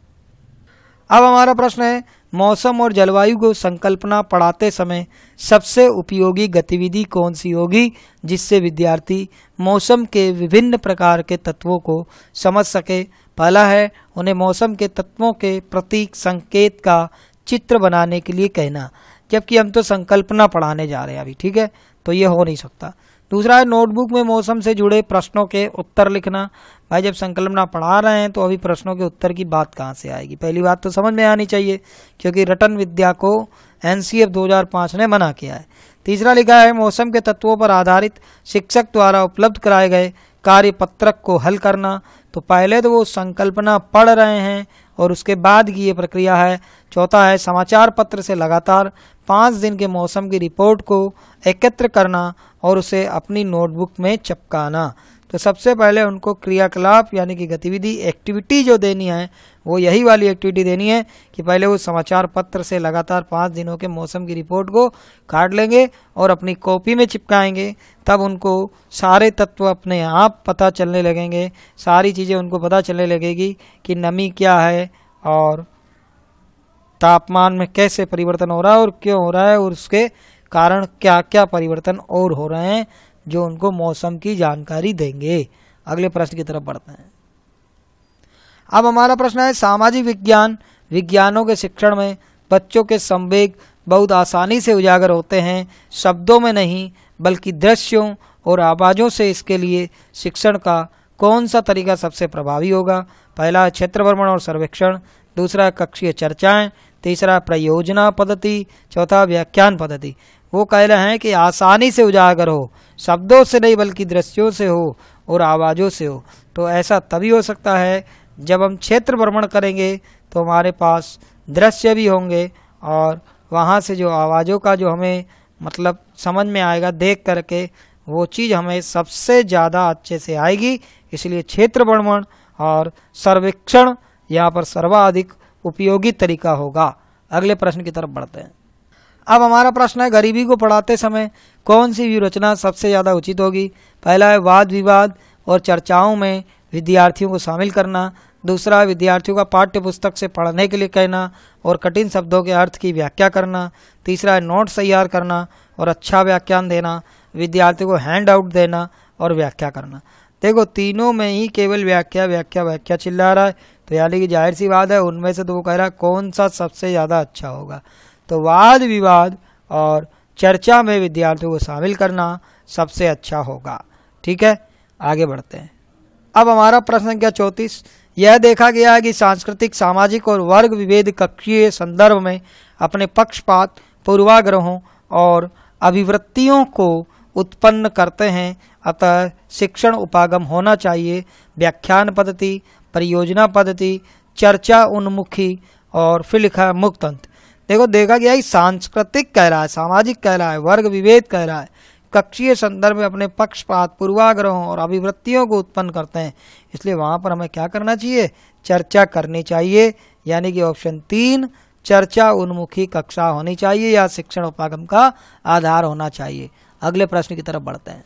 अब हमारा प्रश्न है मौसम और जलवायु को संकल्पना पढ़ाते समय सबसे उपयोगी गतिविधि कौन सी होगी जिससे विद्यार्थी मौसम के विभिन्न प्रकार के तत्वों को समझ सके पहला है उन्हें मौसम के तत्वों के प्रतीक संकेत का चित्र बनाने के लिए कहना जबकि हम तो संकल्पना पढ़ाने जा रहे हैं अभी ठीक है तो ये हो नहीं सकता दूसरा है नोटबुक में मौसम से जुड़े प्रश्नों के उत्तर लिखना भाई जब संकल्पना पढ़ा रहे हैं तो अभी प्रश्नों के उत्तर की बात कहाँ से आएगी पहली बात तो समझ में आनी चाहिए क्योंकि रटन विद्या को एन 2005 ने मना किया है तीसरा लिखा है मौसम के तत्वों पर आधारित शिक्षक द्वारा उपलब्ध कराए गए कार्य पत्रक को हल करना तो पहले तो वो संकल्पना पढ़ रहे हैं और उसके बाद की ये प्रक्रिया है चौथा है समाचार पत्र से लगातार पाँच दिन के मौसम की रिपोर्ट को एकत्र करना और उसे अपनी नोटबुक में चपकाना तो सबसे पहले उनको क्रियाकलाप यानी कि गतिविधि एक्टिविटी जो देनी है वो यही वाली एक्टिविटी देनी है कि पहले वो समाचार पत्र से लगातार पाँच दिनों के मौसम की रिपोर्ट को काट लेंगे और अपनी कॉपी में चिपकाएंगे तब उनको सारे तत्व अपने आप पता चलने लगेंगे सारी चीज़ें उनको पता चलने लगेगी कि नमी क्या है और तापमान में कैसे परिवर्तन हो रहा है और क्यों हो रहा है और उसके कारण क्या क्या परिवर्तन और हो रहे हैं जो उनको मौसम की जानकारी देंगे अगले प्रश्न की तरफ बढ़ते हैं अब हमारा प्रश्न है सामाजिक विज्ञान विज्ञानों के शिक्षण में बच्चों के संवेग बहुत आसानी से उजागर होते हैं शब्दों में नहीं बल्कि दृश्यों और आवाज़ों से इसके लिए शिक्षण का कौन सा तरीका सबसे प्रभावी होगा पहला क्षेत्र भ्रमण और सर्वेक्षण दूसरा कक्षीय चर्चाएं तीसरा प्रयोजना पद्धति चौथा व्याख्यान पद्धति वो कह रहे हैं कि आसानी से उजागर हो शब्दों से नहीं बल्कि दृश्यों से हो और आवाज़ों से हो तो ऐसा तभी हो सकता है जब हम क्षेत्र भ्रमण करेंगे तो हमारे पास दृश्य भी होंगे और वहाँ से जो आवाज़ों का जो हमें मतलब समझ में आएगा देख करके वो चीज़ हमें सबसे ज़्यादा अच्छे से आएगी इसलिए क्षेत्र भ्रमण और सर्वेक्षण यहाँ पर सर्वाधिक उपयोगी तरीका होगा अगले प्रश्न की तरफ बढ़ते हैं अब हमारा प्रश्न है गरीबी को पढ़ाते समय कौन सी व्यूरचना सबसे ज़्यादा उचित होगी पहला है वाद विवाद और चर्चाओं में विद्यार्थियों को शामिल करना दूसरा विद्यार्थियों का पाठ्य पुस्तक से पढ़ने के लिए कहना और कठिन शब्दों के अर्थ की व्याख्या करना तीसरा है नोट्स तैयार करना और अच्छा व्याख्यान देना विद्यार्थियों को हैंड आउट देना और व्याख्या करना देखो तीनों में ही केवल व्याख्या व्याख्या व्याख्या चिल्ला रहा है तो यानी कि जाहिर सी बात है उनमें से तो वो कह रहा है कौन सा सबसे ज़्यादा अच्छा होगा तो वाद विवाद और चर्चा में विद्यार्थियों को शामिल करना सबसे अच्छा होगा ठीक है आगे बढ़ते हैं अब हमारा प्रश्न संख्या चौंतीस यह देखा गया है कि सांस्कृतिक सामाजिक और वर्ग विभेद कक्षीय संदर्भ में अपने पक्षपात पूर्वाग्रहों और अभिवृत्तियों को उत्पन्न करते हैं अतः शिक्षण उपागम होना चाहिए व्याख्यान पद्धति परियोजना पद्धति चर्चा उन्मुखी और फिर लिखा मुक्तंत्र देखो देखा गया है सांस्कृतिक कह रहा है सामाजिक कह रहा है वर्ग विभेद कह रहा है कक्षीय संदर्भ में अपने पक्षपात पूर्वाग्रहों और अभिवृत्तियों को उत्पन्न करते हैं इसलिए वहाँ पर हमें क्या करना चाहिए चर्चा करनी चाहिए यानी कि ऑप्शन तीन चर्चा उन्मुखी कक्षा होनी चाहिए या शिक्षण उपागम का आधार होना चाहिए अगले प्रश्न की तरफ बढ़ते हैं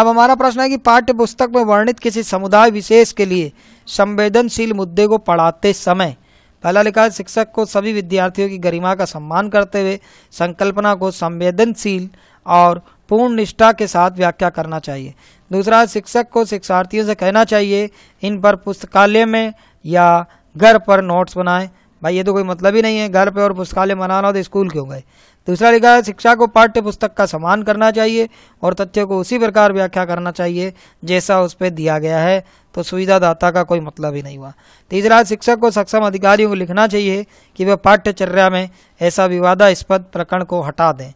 अब हमारा प्रश्न है कि पाठ्य पुस्तक में वर्णित किसी समुदाय विशेष के लिए संवेदनशील मुद्दे को पढ़ाते समय पहला लिखा है शिक्षक को सभी विद्यार्थियों की गरिमा का सम्मान करते हुए संकल्पना को संवेदनशील और पूर्ण निष्ठा के साथ व्याख्या करना चाहिए दूसरा शिक्षक को शिक्षार्थियों से कहना चाहिए इन पर पुस्तकालय में या घर पर नोट्स बनाएं भाई ये तो कोई मतलब ही नहीं है घर पर और पुस्तकालय बनाना हो तो स्कूल क्यों गए दूसरा लिखा है शिक्षा को पाठ्य पुस्तक का समान करना चाहिए और तथ्यों को उसी प्रकार व्याख्या करना चाहिए जैसा उस पर दिया गया है तो सुविधादाता का कोई मतलब ही नहीं हुआ तीसरा शिक्षक को सक्षम अधिकारियों को लिखना चाहिए कि वह पाठ्यचर्या में ऐसा विवादास्पद प्रकरण को हटा दें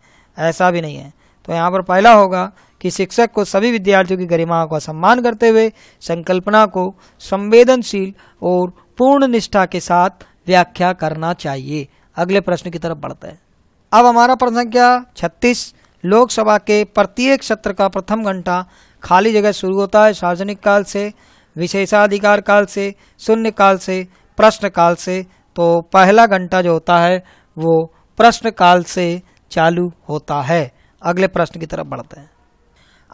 ऐसा भी नहीं है तो यहाँ पर पहला होगा कि शिक्षक को सभी विद्यार्थियों की गरिमाओं का सम्मान करते हुए संकल्पना को संवेदनशील और पूर्ण निष्ठा के साथ व्याख्या करना चाहिए अगले प्रश्न की तरफ बढ़ते हैं अब हमारा प्रश्न संख्या छत्तीस लोकसभा के प्रत्येक सत्र का प्रथम घंटा खाली जगह शुरू होता है सार्वजनिक काल से विशेषाधिकार काल से शून्य काल से प्रश्न काल से तो पहला घंटा जो होता है वो प्रश्न काल से चालू होता है अगले प्रश्न की तरफ बढ़ते हैं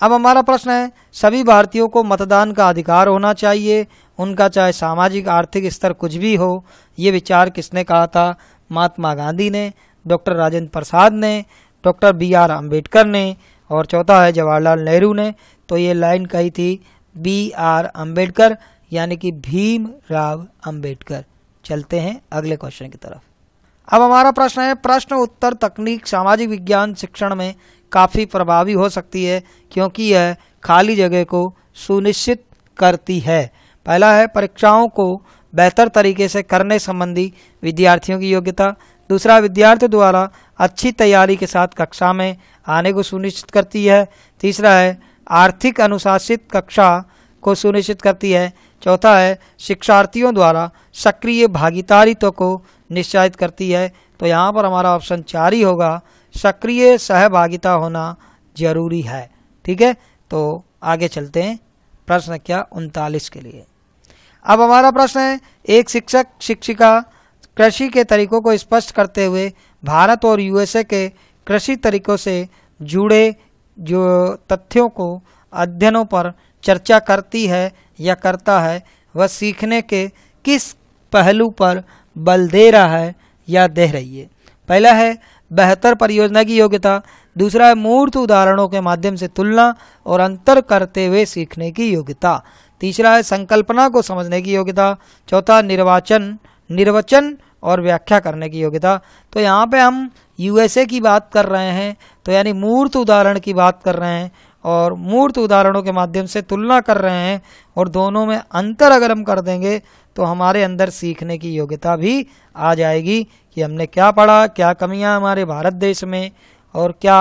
अब हमारा प्रश्न है सभी भारतीयों को मतदान का अधिकार होना चाहिए उनका चाहे सामाजिक आर्थिक स्तर कुछ भी हो ये विचार किसने कहा था महात्मा गांधी ने डॉक्टर राजेंद्र प्रसाद ने डॉक्टर बी आर अम्बेडकर ने और चौथा है जवाहरलाल नेहरू ने तो ये लाइन कही थी बी आर अम्बेडकर यानी कि भीम राव अम्बेडकर चलते हैं अगले क्वेश्चन की तरफ अब हमारा प्रश्न है प्रश्न उत्तर तकनीक सामाजिक विज्ञान शिक्षण में काफ़ी प्रभावी हो सकती है क्योंकि यह खाली जगह को सुनिश्चित करती है पहला है परीक्षाओं को बेहतर तरीके से करने संबंधी विद्यार्थियों की योग्यता दूसरा विद्यार्थी द्वारा अच्छी तैयारी के साथ कक्षा में आने को सुनिश्चित करती है तीसरा है आर्थिक अनुशासित कक्षा को सुनिश्चित करती है चौथा है शिक्षार्थियों द्वारा सक्रिय भागीदारित्व तो को निश्चित करती है तो यहाँ पर हमारा ऑप्शन चार ही होगा सक्रिय सहभागिता होना जरूरी है ठीक है तो आगे चलते हैं प्रश्न क्या उनतालीस के लिए अब हमारा प्रश्न है एक शिक्षक शिक्षिका कृषि के तरीकों को स्पष्ट करते हुए भारत और यूएसए के कृषि तरीकों से जुड़े जो तथ्यों को अध्ययनों पर चर्चा करती है या करता है वह सीखने के किस पहलू पर बल दे रहा है या दे रही है पहला है बेहतर परियोजना की योग्यता दूसरा है मूर्त उदाहरणों के माध्यम से तुलना और अंतर करते हुए सीखने की योग्यता तीसरा है संकल्पना को समझने की योग्यता चौथा निर्वाचन निर्वचन और व्याख्या करने की योग्यता तो यहाँ पे हम यूएसए की बात कर रहे हैं तो यानी मूर्त उदाहरण की बात कर रहे हैं और मूर्त उदाहरणों के माध्यम से तुलना कर रहे हैं और दोनों में अंतर अगर हम कर देंगे तो हमारे अंदर सीखने की योग्यता भी आ जाएगी कि हमने क्या पढ़ा क्या कमियां हमारे भारत देश में और क्या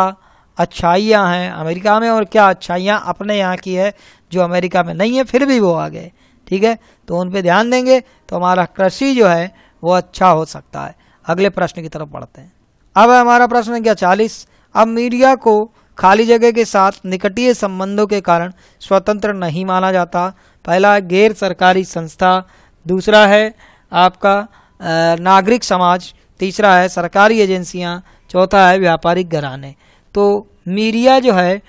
अच्छाइयाँ हैं अमेरिका में और क्या अच्छाइयाँ अपने यहाँ की है जो अमेरिका में नहीं है फिर भी वो आ गए ठीक है तो उन पर ध्यान देंगे तो हमारा कृषि जो है वो अच्छा हो सकता है अगले प्रश्न की तरफ बढ़ते हैं अब है हमारा प्रश्न क्या चालीस अब मीडिया को खाली जगह के साथ निकटीय संबंधों के कारण स्वतंत्र नहीं माना जाता पहला गैर सरकारी संस्था दूसरा है आपका नागरिक समाज तीसरा है सरकारी एजेंसियां चौथा है व्यापारिक घराने तो मीडिया जो है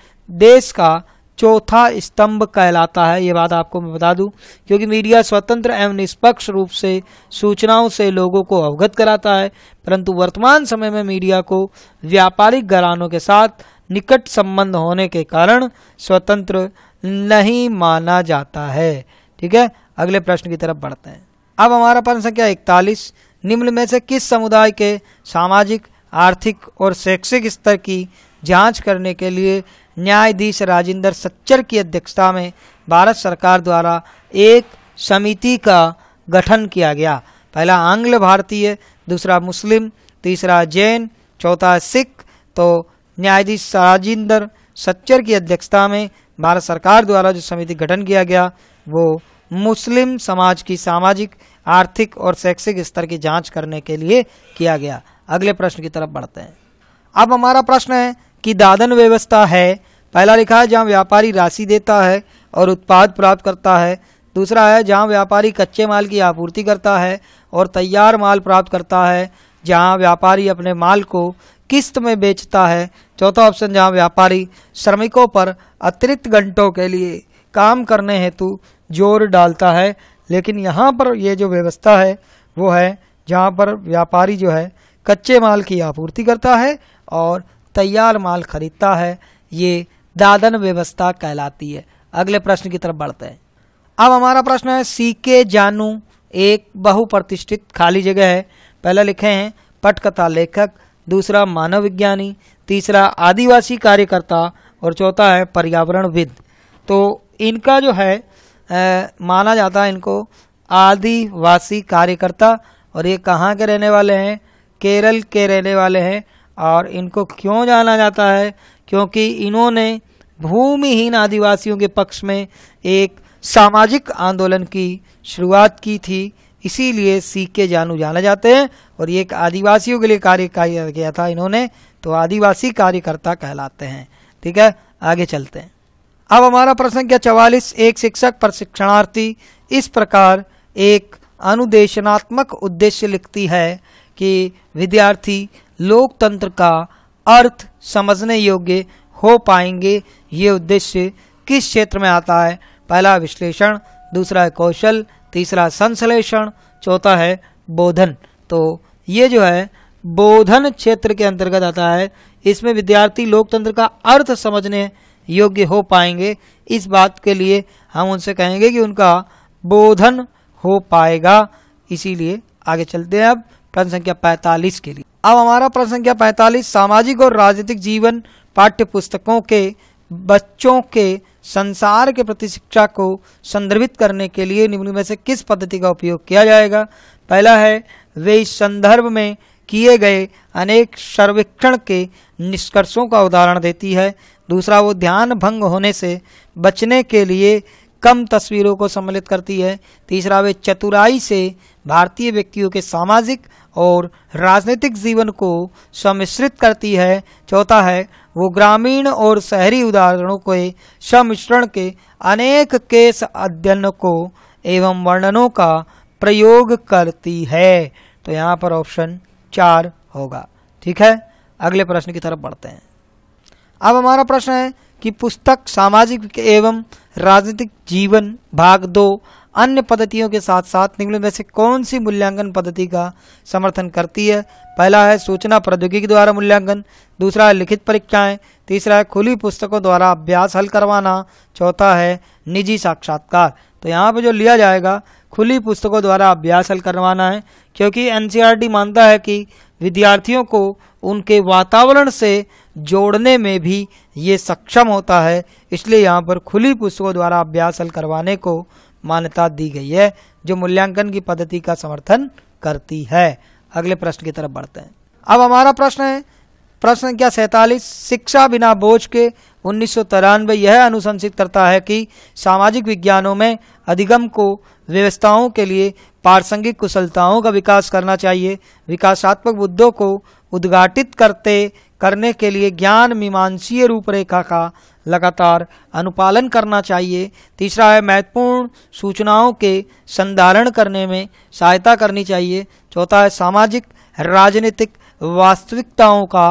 देश का चौथा स्तंभ कहलाता है ये बात आपको मैं बता दूं क्योंकि मीडिया स्वतंत्र एवं निष्पक्ष रूप से सूचनाओं से लोगों को अवगत कराता है परंतु वर्तमान समय में मीडिया को व्यापारिक घरानों के साथ निकट संबंध होने के कारण स्वतंत्र नहीं माना जाता है ठीक है अगले प्रश्न की तरफ बढ़ते हैं अब हमारा प्रश्न संख्या इकतालीस निम्न में से किस समुदाय के सामाजिक आर्थिक और शैक्षिक स्तर की जांच करने के लिए न्यायाधीश राजेंद्र सच्चर की अध्यक्षता में भारत सरकार द्वारा एक समिति का गठन किया गया पहला आंग्ल भारतीय दूसरा मुस्लिम तीसरा जैन चौथा सिख तो न्यायाधीश राजेंद्र सच्चर की अध्यक्षता में भारत सरकार द्वारा जो समिति गठन किया गया वो मुस्लिम समाज की सामाजिक आर्थिक और शैक्षिक स्तर की जांच करने के लिए किया गया अगले प्रश्न की तरफ बढ़ते हैं अब हमारा प्रश्न है की दादन व्यवस्था है पहला लिखा है जहाँ व्यापारी राशि देता है और उत्पाद प्राप्त करता है दूसरा है जहाँ व्यापारी कच्चे माल की आपूर्ति करता है और तैयार माल प्राप्त करता है जहाँ व्यापारी अपने माल को किस्त में बेचता है चौथा ऑप्शन जहाँ व्यापारी श्रमिकों पर अतिरिक्त घंटों के लिए काम करने हेतु जोर डालता है लेकिन यहाँ पर ये जो व्यवस्था है वो है जहाँ पर व्यापारी जो है कच्चे माल की आपूर्ति करता है और तैयार माल खरीदता है ये दादन व्यवस्था कहलाती है अगले प्रश्न की तरफ बढ़ते हैं अब हमारा प्रश्न है सी के जानू एक बहुप्रतिष्ठित खाली जगह है पहला लिखे हैं पटकथा लेखक दूसरा मानव विज्ञानी तीसरा आदिवासी कार्यकर्ता और चौथा है पर्यावरणविद तो इनका जो है आ, माना जाता है इनको आदिवासी कार्यकर्ता और ये कहाँ के रहने वाले हैं केरल के रहने वाले हैं और इनको क्यों जाना जाता है क्योंकि इन्होंने भूमिहीन आदिवासियों के पक्ष में एक सामाजिक आंदोलन की शुरुआत की थी इसीलिए सी के जानू जाना जाते हैं और ये एक आदिवासियों के लिए कार्य किया गया था इन्होंने तो आदिवासी कार्यकर्ता कहलाते हैं ठीक है आगे चलते हैं अब हमारा प्रश्न क्या चवालीस एक शिक्षक प्रशिक्षणार्थी इस प्रकार एक अनुदेशनात्मक उद्देश्य लिखती है कि विद्यार्थी लोकतंत्र का अर्थ समझने योग्य हो पाएंगे ये उद्देश्य किस क्षेत्र में आता है पहला विश्लेषण दूसरा है कौशल तीसरा संश्लेषण चौथा है बोधन तो ये जो है बोधन क्षेत्र के अंतर्गत आता है इसमें विद्यार्थी लोकतंत्र का अर्थ समझने योग्य हो पाएंगे इस बात के लिए हम उनसे कहेंगे कि उनका बोधन हो पाएगा इसीलिए आगे चलते हैं अब प्रश्न संख्या 45 के लिए अब हमारा प्रश्न संख्या पैंतालीस सामाजिक और राजनीतिक जीवन पाठ्य पुस्तकों के बच्चों के संसार के प्रति शिक्षा को संदर्भित करने के लिए निम्न में से किस पद्धति का उपयोग किया जाएगा पहला है वे इस संदर्भ में किए गए अनेक सर्वेक्षण के निष्कर्षों का उदाहरण देती है दूसरा वो ध्यान भंग होने से बचने के लिए कम तस्वीरों को सम्मिलित करती है तीसरा वे चतुराई से भारतीय व्यक्तियों के सामाजिक और राजनीतिक जीवन को सम्मिश्रित करती है चौथा है वो ग्रामीण और शहरी उदाहरणों के सम्मिश्रण के अनेक केस अध्ययन को एवं वर्णनों का प्रयोग करती है तो यहाँ पर ऑप्शन चार होगा ठीक है अगले प्रश्न की तरफ बढ़ते हैं अब हमारा प्रश्न है कि पुस्तक सामाजिक एवं राजनीतिक जीवन भाग दो अन्य पद्धतियों के साथ साथ निम्न में से कौन सी मूल्यांकन पद्धति का समर्थन करती है पहला है सूचना प्रौद्योगिकी द्वारा मूल्यांकन दूसरा है लिखित परीक्षाएं तीसरा है खुली पुस्तकों द्वारा अभ्यास हल करवाना चौथा है निजी साक्षात्कार तो यहाँ पर जो लिया जाएगा खुली पुस्तकों द्वारा अभ्यास हल करवाना है क्योंकि एनसीईआरटी मानता है कि विद्यार्थियों को उनके वातावरण से जोड़ने में भी ये सक्षम होता है इसलिए यहाँ पर खुली पुस्तकों द्वारा अभ्यास हल करवाने को मान्यता दी गई है जो मूल्यांकन की पद्धति का समर्थन करती है अगले प्रश्न की तरफ बढ़ते हैं अब हमारा प्रश्न है प्रश्न क्या सैतालीस शिक्षा बिना बोझ के उन्नीस यह अनुशंसित करता है कि सामाजिक विज्ञानों में अधिगम को व्यवस्थाओं के लिए पारसंगिक कुशलताओं का विकास करना चाहिए विकासात्मक मुद्दों को उद्घाटित करते करने के लिए ज्ञान मीमांसीय रूपरेखा का लगातार अनुपालन करना चाहिए तीसरा है महत्वपूर्ण सूचनाओं के संधारण करने में सहायता करनी चाहिए चौथा है सामाजिक राजनीतिक वास्तविकताओं का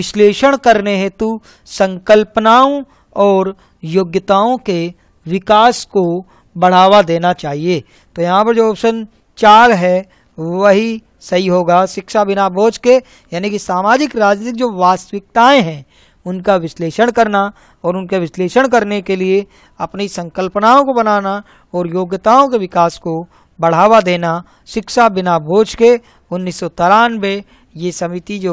विश्लेषण करने हेतु संकल्पनाओं और योग्यताओं के विकास को बढ़ावा देना चाहिए तो यहाँ पर जो ऑप्शन चार है वही सही होगा शिक्षा बिना बोझ के यानी कि सामाजिक राजनीतिक जो वास्तविकताएं हैं उनका विश्लेषण करना और उनके विश्लेषण करने के लिए अपनी संकल्पनाओं को बनाना और योग्यताओं के विकास को बढ़ावा देना शिक्षा बिना बोझ के उन्नीस ये समिति जो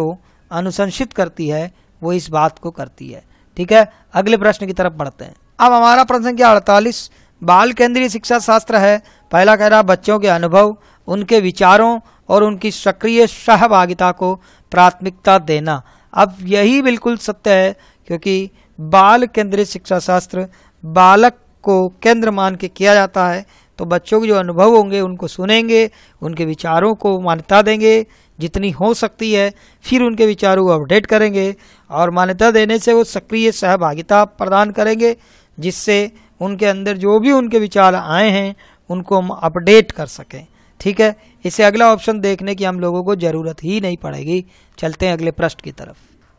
अनुशंसित करती है वो इस बात को करती है ठीक है अगले प्रश्न की तरफ बढ़ते हैं अब हमारा प्रश्न संख्या अड़तालीस बाल केंद्रीय शिक्षा शास्त्र है पहला कह रहा बच्चों के अनुभव उनके विचारों और उनकी सक्रिय सहभागिता को प्राथमिकता देना अब यही बिल्कुल सत्य है क्योंकि बाल केंद्रित शिक्षा शास्त्र बालक को केंद्र मान के किया जाता है तो बच्चों के जो अनुभव होंगे उनको सुनेंगे उनके विचारों को मान्यता देंगे जितनी हो सकती है फिर उनके विचारों को अपडेट करेंगे और मान्यता देने से वो सक्रिय सहभागिता प्रदान करेंगे जिससे उनके अंदर जो भी उनके विचार आए हैं उनको हम अपडेट कर सकें ठीक है इसे अगला ऑप्शन देखने की हम लोगों को जरूरत ही नहीं पड़ेगी चलते हैं अगले प्रश्न की तरफ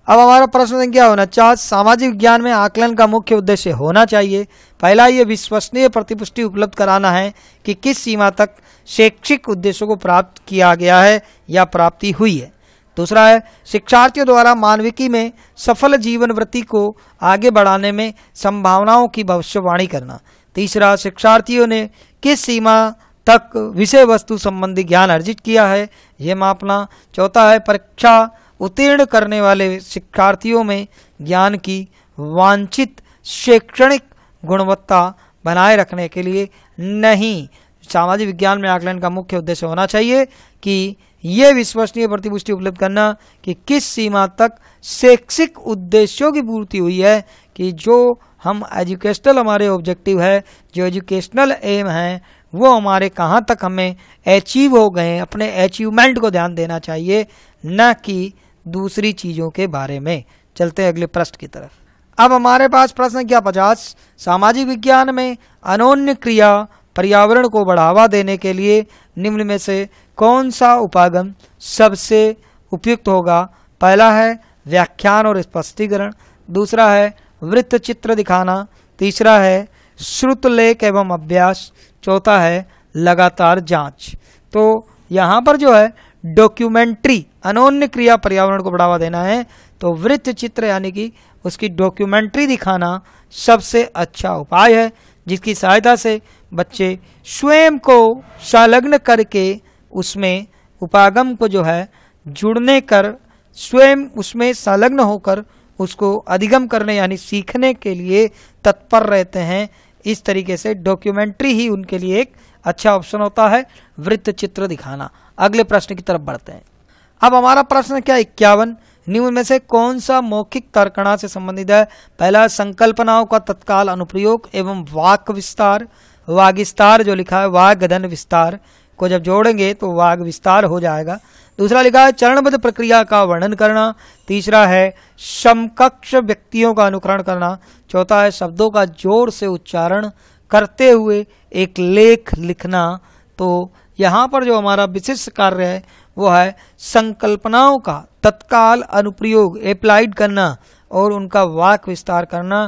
अब हमारा प्रश्न संख्या होना सामाजिक विज्ञान में आकलन का मुख्य उद्देश्य होना चाहिए पहला ये विश्वसनीय प्रतिपुष्टि उपलब्ध कराना है कि किस सीमा तक शैक्षिक उद्देश्यों को प्राप्त किया गया है या प्राप्ति हुई है दूसरा है शिक्षार्थियों द्वारा मानविकी में सफल जीवन वृत्ति को आगे बढ़ाने में संभावनाओं की भविष्यवाणी करना तीसरा शिक्षार्थियों ने किस सीमा तक विषय वस्तु संबंधी ज्ञान अर्जित किया है ये मापना चौथा है परीक्षा उत्तीर्ण करने वाले शिक्षार्थियों में ज्ञान की वांछित शैक्षणिक गुणवत्ता बनाए रखने के लिए नहीं सामाजिक विज्ञान में आकलन का मुख्य उद्देश्य होना चाहिए कि ये विश्वसनीय प्रतिपुष्टि उपलब्ध करना कि किस सीमा तक शैक्षिक उद्देश्यों की पूर्ति हुई है कि जो हम एजुकेशनल हमारे ऑब्जेक्टिव है जो एजुकेशनल एम है वो हमारे कहाँ तक हमें अचीव हो गए अपने अचीवमेंट को ध्यान देना चाहिए न कि दूसरी चीज़ों के बारे में चलते हैं अगले प्रश्न की तरफ अब हमारे पास प्रश्न क्या पचास सामाजिक विज्ञान में अनोन्य क्रिया पर्यावरण को बढ़ावा देने के लिए निम्न में से कौन सा उपागम सबसे उपयुक्त होगा पहला है व्याख्यान और स्पष्टीकरण दूसरा है वृत्त चित्र दिखाना तीसरा है श्रुतलेख एवं अभ्यास चौथा है लगातार जांच तो यहाँ पर जो है डॉक्यूमेंट्री अनोन्य क्रिया पर्यावरण को बढ़ावा देना है तो वृत्त चित्र यानी कि उसकी डॉक्यूमेंट्री दिखाना सबसे अच्छा उपाय है जिसकी सहायता से बच्चे स्वयं को संलग्न करके उसमें उपागम को जो है जुड़ने कर स्वयं उसमें संलग्न होकर उसको अधिगम करने यानी सीखने के लिए तत्पर रहते हैं इस तरीके से डॉक्यूमेंट्री ही उनके लिए एक अच्छा ऑप्शन होता है वृत्त चित्र दिखाना अगले प्रश्न की तरफ बढ़ते हैं अब हमारा प्रश्न क्या इक्यावन निम्न में से कौन सा मौखिक तर्कणा से संबंधित है पहला संकल्पनाओं का तत्काल अनुप्रयोग एवं वाक विस्तार वाग विस्तार जो लिखा है वागधन विस्तार को जब जोड़ेंगे तो वाग विस्तार हो जाएगा दूसरा लिखा है चरणबद्ध प्रक्रिया का वर्णन करना तीसरा है समकक्ष व्यक्तियों का अनुकरण करना चौथा है शब्दों का जोर से उच्चारण करते हुए एक लेख लिखना तो यहाँ पर जो हमारा विशिष्ट कार्य है वो है संकल्पनाओं का तत्काल अनुप्रयोग एप्लाइड करना और उनका वाक विस्तार करना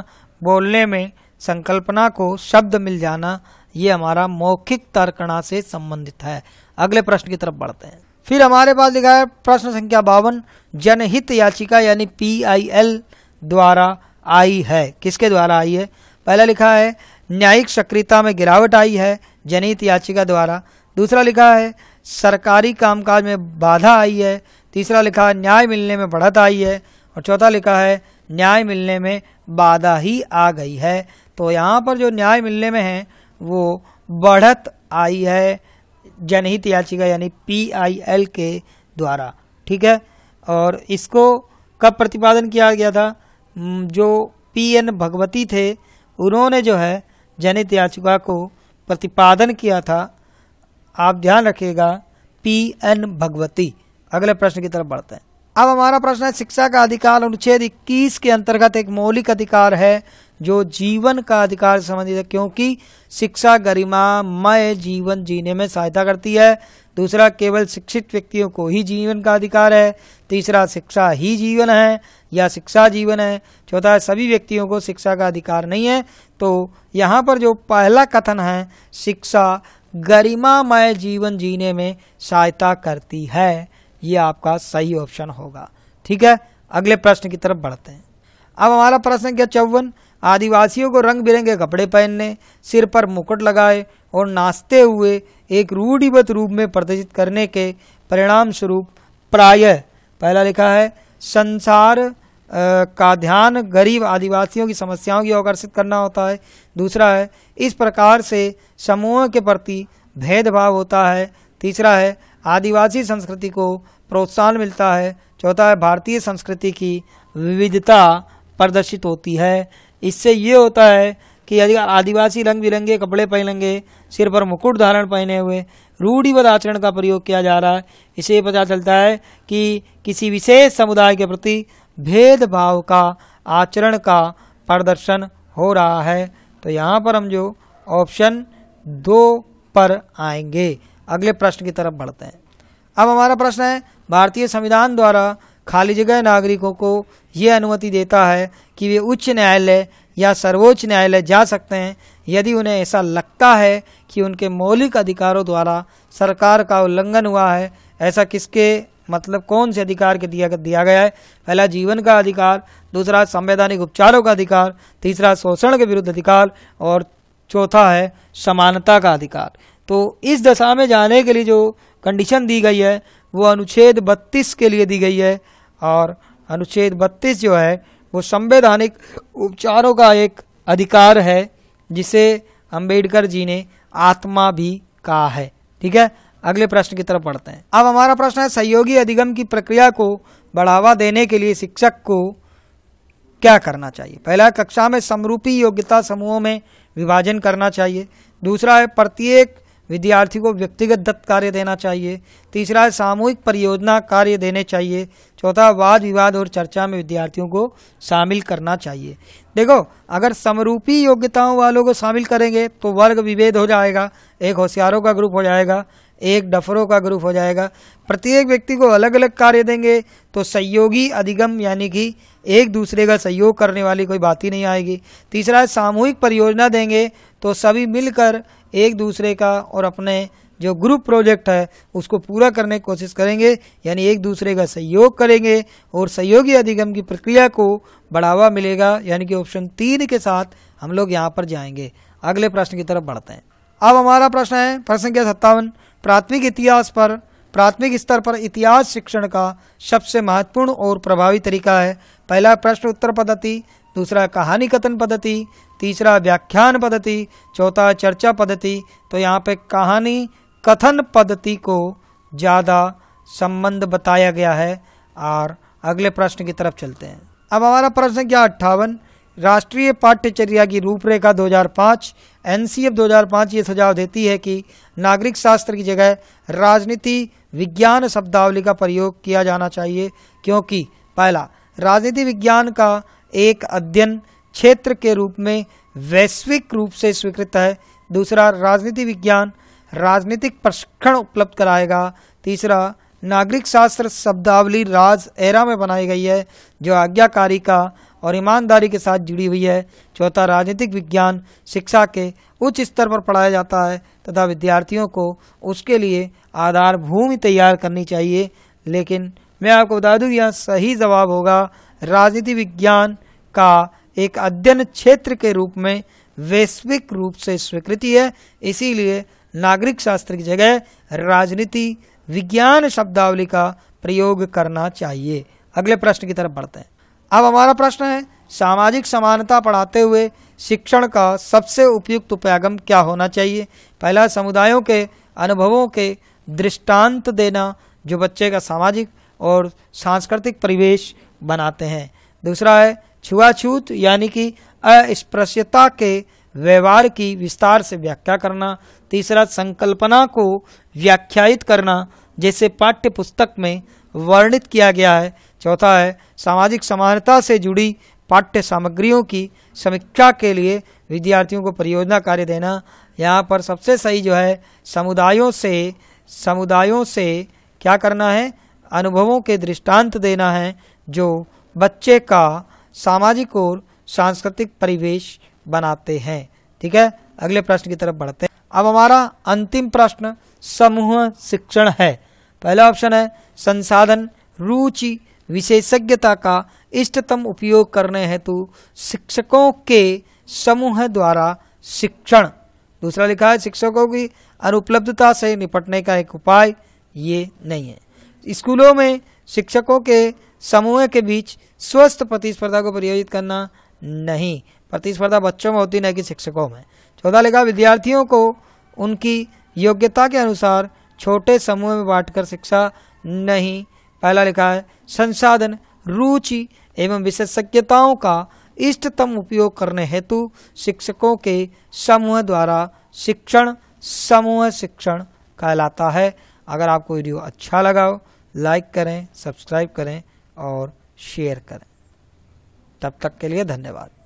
बोलने में संकल्पना को शब्द मिल जाना ये हमारा मौखिक तर्कणा से संबंधित है अगले प्रश्न की तरफ बढ़ते हैं फिर हमारे पास लिखा है प्रश्न संख्या बावन जनहित याचिका यानी पीआईएल द्वारा आई है किसके द्वारा आई है पहला लिखा है न्यायिक सक्रियता में गिरावट आई है जनहित याचिका द्वारा दूसरा लिखा है सरकारी कामकाज में बाधा आई है तीसरा लिखा है न्याय मिलने में बढ़त आई है और चौथा लिखा है न्याय मिलने में बाधा ही आ गई है तो यहाँ पर जो न्याय मिलने में है वो बढ़त आई है जनहित याचिका यानी पीआईएल के द्वारा ठीक है और इसको कब प्रतिपादन किया गया था जो पीएन भगवती थे उन्होंने जो है जनहित याचिका को प्रतिपादन किया था आप ध्यान रखिएगा पी एन भगवती अगले प्रश्न की तरफ बढ़ते हैं अब हमारा प्रश्न है शिक्षा का अधिकार अनुच्छेद 21 के अंतर्गत एक मौलिक अधिकार है जो जीवन का अधिकार संबंधित है क्योंकि शिक्षा मय जीवन जीने में सहायता करती है दूसरा केवल शिक्षित व्यक्तियों को ही जीवन का अधिकार है तीसरा शिक्षा ही जीवन है या शिक्षा जीवन है चौथा सभी व्यक्तियों को शिक्षा का अधिकार नहीं है तो यहाँ पर जो पहला कथन है शिक्षा गरिमामय जीवन जीने में सहायता करती है ये आपका सही ऑप्शन होगा ठीक है अगले प्रश्न की तरफ बढ़ते हैं अब हमारा प्रश्न क्या चौवन आदिवासियों को रंग बिरंगे कपड़े पहनने सिर पर मुकुट लगाए और नाचते हुए एक रूढ़िवत रूप में प्रदर्शित करने के परिणाम स्वरूप प्राय पहला लिखा है संसार का ध्यान गरीब आदिवासियों की समस्याओं की आकर्षित करना होता है दूसरा है इस प्रकार से समूह के प्रति भेदभाव होता है तीसरा है आदिवासी संस्कृति को प्रोत्साहन मिलता है चौथा है भारतीय संस्कृति की विविधता प्रदर्शित होती है इससे ये होता है कि यदि आदिवासी रंग बिरंगे कपड़े पहनेंगे सिर पर मुकुट धारण पहने हुए रूढ़िवत आचरण का प्रयोग किया जा रहा है इसे पता चलता है कि किसी विशेष समुदाय के प्रति भेदभाव का आचरण का प्रदर्शन हो रहा है तो यहाँ पर हम जो ऑप्शन दो पर आएंगे अगले प्रश्न की तरफ बढ़ते हैं अब हमारा प्रश्न है भारतीय संविधान द्वारा खाली जगह नागरिकों को ये अनुमति देता है कि वे उच्च न्यायालय या सर्वोच्च न्यायालय जा सकते हैं यदि उन्हें ऐसा लगता है कि उनके मौलिक अधिकारों द्वारा सरकार का उल्लंघन हुआ है ऐसा किसके मतलब कौन से अधिकार के दिया दिया गया है पहला जीवन का अधिकार दूसरा संवैधानिक उपचारों का अधिकार तीसरा शोषण के विरुद्ध अधिकार और चौथा है समानता का अधिकार तो इस दशा में जाने के लिए जो कंडीशन दी गई है वो अनुच्छेद 32 के लिए दी गई है और अनुच्छेद 32 जो है वो संवैधानिक उपचारों का एक अधिकार है जिसे अंबेडकर जी ने आत्मा भी कहा है ठीक है अगले प्रश्न की तरफ पढ़ते हैं अब हमारा प्रश्न है सहयोगी अधिगम की प्रक्रिया को बढ़ावा देने के लिए शिक्षक को क्या करना चाहिए पहला कक्षा में समरूपी योग्यता समूहों में विभाजन करना चाहिए दूसरा है प्रत्येक विद्यार्थी को व्यक्तिगत दत्त कार्य देना चाहिए तीसरा है सामूहिक परियोजना कार्य देने चाहिए चौथा वाद विवाद और चर्चा में विद्यार्थियों को शामिल करना चाहिए देखो अगर समरूपी योग्यताओं वालों को शामिल करेंगे तो वर्ग विभेद हो जाएगा एक होशियारों का ग्रुप हो जाएगा एक डफरों का ग्रुप हो जाएगा प्रत्येक व्यक्ति को अलग अलग कार्य देंगे तो सहयोगी अधिगम यानी कि एक दूसरे का सहयोग करने वाली कोई बात ही नहीं आएगी तीसरा सामूहिक परियोजना देंगे तो सभी मिलकर एक दूसरे का और अपने जो ग्रुप प्रोजेक्ट है उसको पूरा करने की कोशिश करेंगे यानी एक दूसरे का सहयोग करेंगे और सहयोगी अधिगम की प्रक्रिया को बढ़ावा मिलेगा यानी कि ऑप्शन तीन के साथ हम लोग यहाँ पर जाएंगे अगले प्रश्न की तरफ बढ़ते हैं अब हमारा प्रश्न है प्रश्न संख्या सत्तावन प्राथमिक इतिहास पर प्राथमिक स्तर पर इतिहास शिक्षण का सबसे महत्वपूर्ण और प्रभावी तरीका है पहला प्रश्न उत्तर पद्धति दूसरा कहानी कथन पद्धति तीसरा व्याख्यान पद्धति चौथा चर्चा पद्धति तो यहाँ पे कहानी कथन पद्धति को ज़्यादा संबंध बताया गया है और अगले प्रश्न की तरफ चलते हैं अब हमारा प्रश्न क्या अट्ठावन राष्ट्रीय पाठ्यचर्या की रूपरेखा 2005 एनसीएफ 2005 ये सुझाव देती है कि नागरिक शास्त्र की जगह राजनीति विज्ञान शब्दावली का प्रयोग किया जाना चाहिए क्योंकि पहला राजनीति विज्ञान का एक अध्ययन क्षेत्र के रूप में वैश्विक रूप से स्वीकृत है दूसरा राजनीति विज्ञान राजनीतिक प्रशिक्षण उपलब्ध कराएगा तीसरा नागरिक शास्त्र शब्दावली राज एरा में बनाई गई है जो आज्ञाकारी का और ईमानदारी के साथ जुड़ी हुई है चौथा राजनीतिक विज्ञान शिक्षा के उच्च स्तर पर पढ़ाया जाता है तथा विद्यार्थियों को उसके लिए आधार भूमि तैयार करनी चाहिए लेकिन मैं आपको बता दूँ यह सही जवाब होगा राजनीति विज्ञान का एक अध्ययन क्षेत्र के रूप में वैश्विक रूप से स्वीकृति है इसीलिए नागरिक शास्त्र की जगह राजनीति विज्ञान शब्दावली का प्रयोग करना चाहिए अगले प्रश्न की तरफ बढ़ते हैं अब हमारा प्रश्न है सामाजिक समानता पढ़ाते हुए शिक्षण का सबसे उपयुक्त उपयागम क्या होना चाहिए पहला समुदायों के अनुभवों के दृष्टांत देना जो बच्चे का सामाजिक और सांस्कृतिक परिवेश बनाते हैं दूसरा है छुआछूत यानी कि अस्पृश्यता के व्यवहार की विस्तार से व्याख्या करना तीसरा संकल्पना को व्याख्यायित करना जैसे पाठ्य पुस्तक में वर्णित किया गया है चौथा है सामाजिक समानता से जुड़ी पाठ्य सामग्रियों की समीक्षा के लिए विद्यार्थियों को परियोजना कार्य देना यहाँ पर सबसे सही जो है समुदायों से समुदायों से क्या करना है अनुभवों के दृष्टांत देना है जो बच्चे का सामाजिक और सांस्कृतिक परिवेश बनाते हैं ठीक है अगले प्रश्न की तरफ बढ़ते हैं अब हमारा अंतिम प्रश्न समूह शिक्षण है पहला ऑप्शन है संसाधन रुचि विशेषज्ञता का इष्टतम उपयोग करने हेतु शिक्षकों के समूह द्वारा शिक्षण दूसरा लिखा है शिक्षकों की अनुपलब्धता से निपटने का एक उपाय ये नहीं है स्कूलों में शिक्षकों के समूह के बीच स्वस्थ प्रतिस्पर्धा को प्रयोजित करना नहीं प्रतिस्पर्धा बच्चों में होती नहीं कि शिक्षकों में चौदह लिखा विद्यार्थियों को उनकी योग्यता के अनुसार छोटे समूह में बांटकर शिक्षा नहीं पहला लिखा है संसाधन रुचि एवं विशेषज्ञताओं का इष्टतम उपयोग करने हेतु शिक्षकों के समूह द्वारा शिक्षण समूह शिक्षण कहलाता है अगर आपको वीडियो अच्छा लगा हो लाइक करें सब्सक्राइब करें और शेयर करें तब तक के लिए धन्यवाद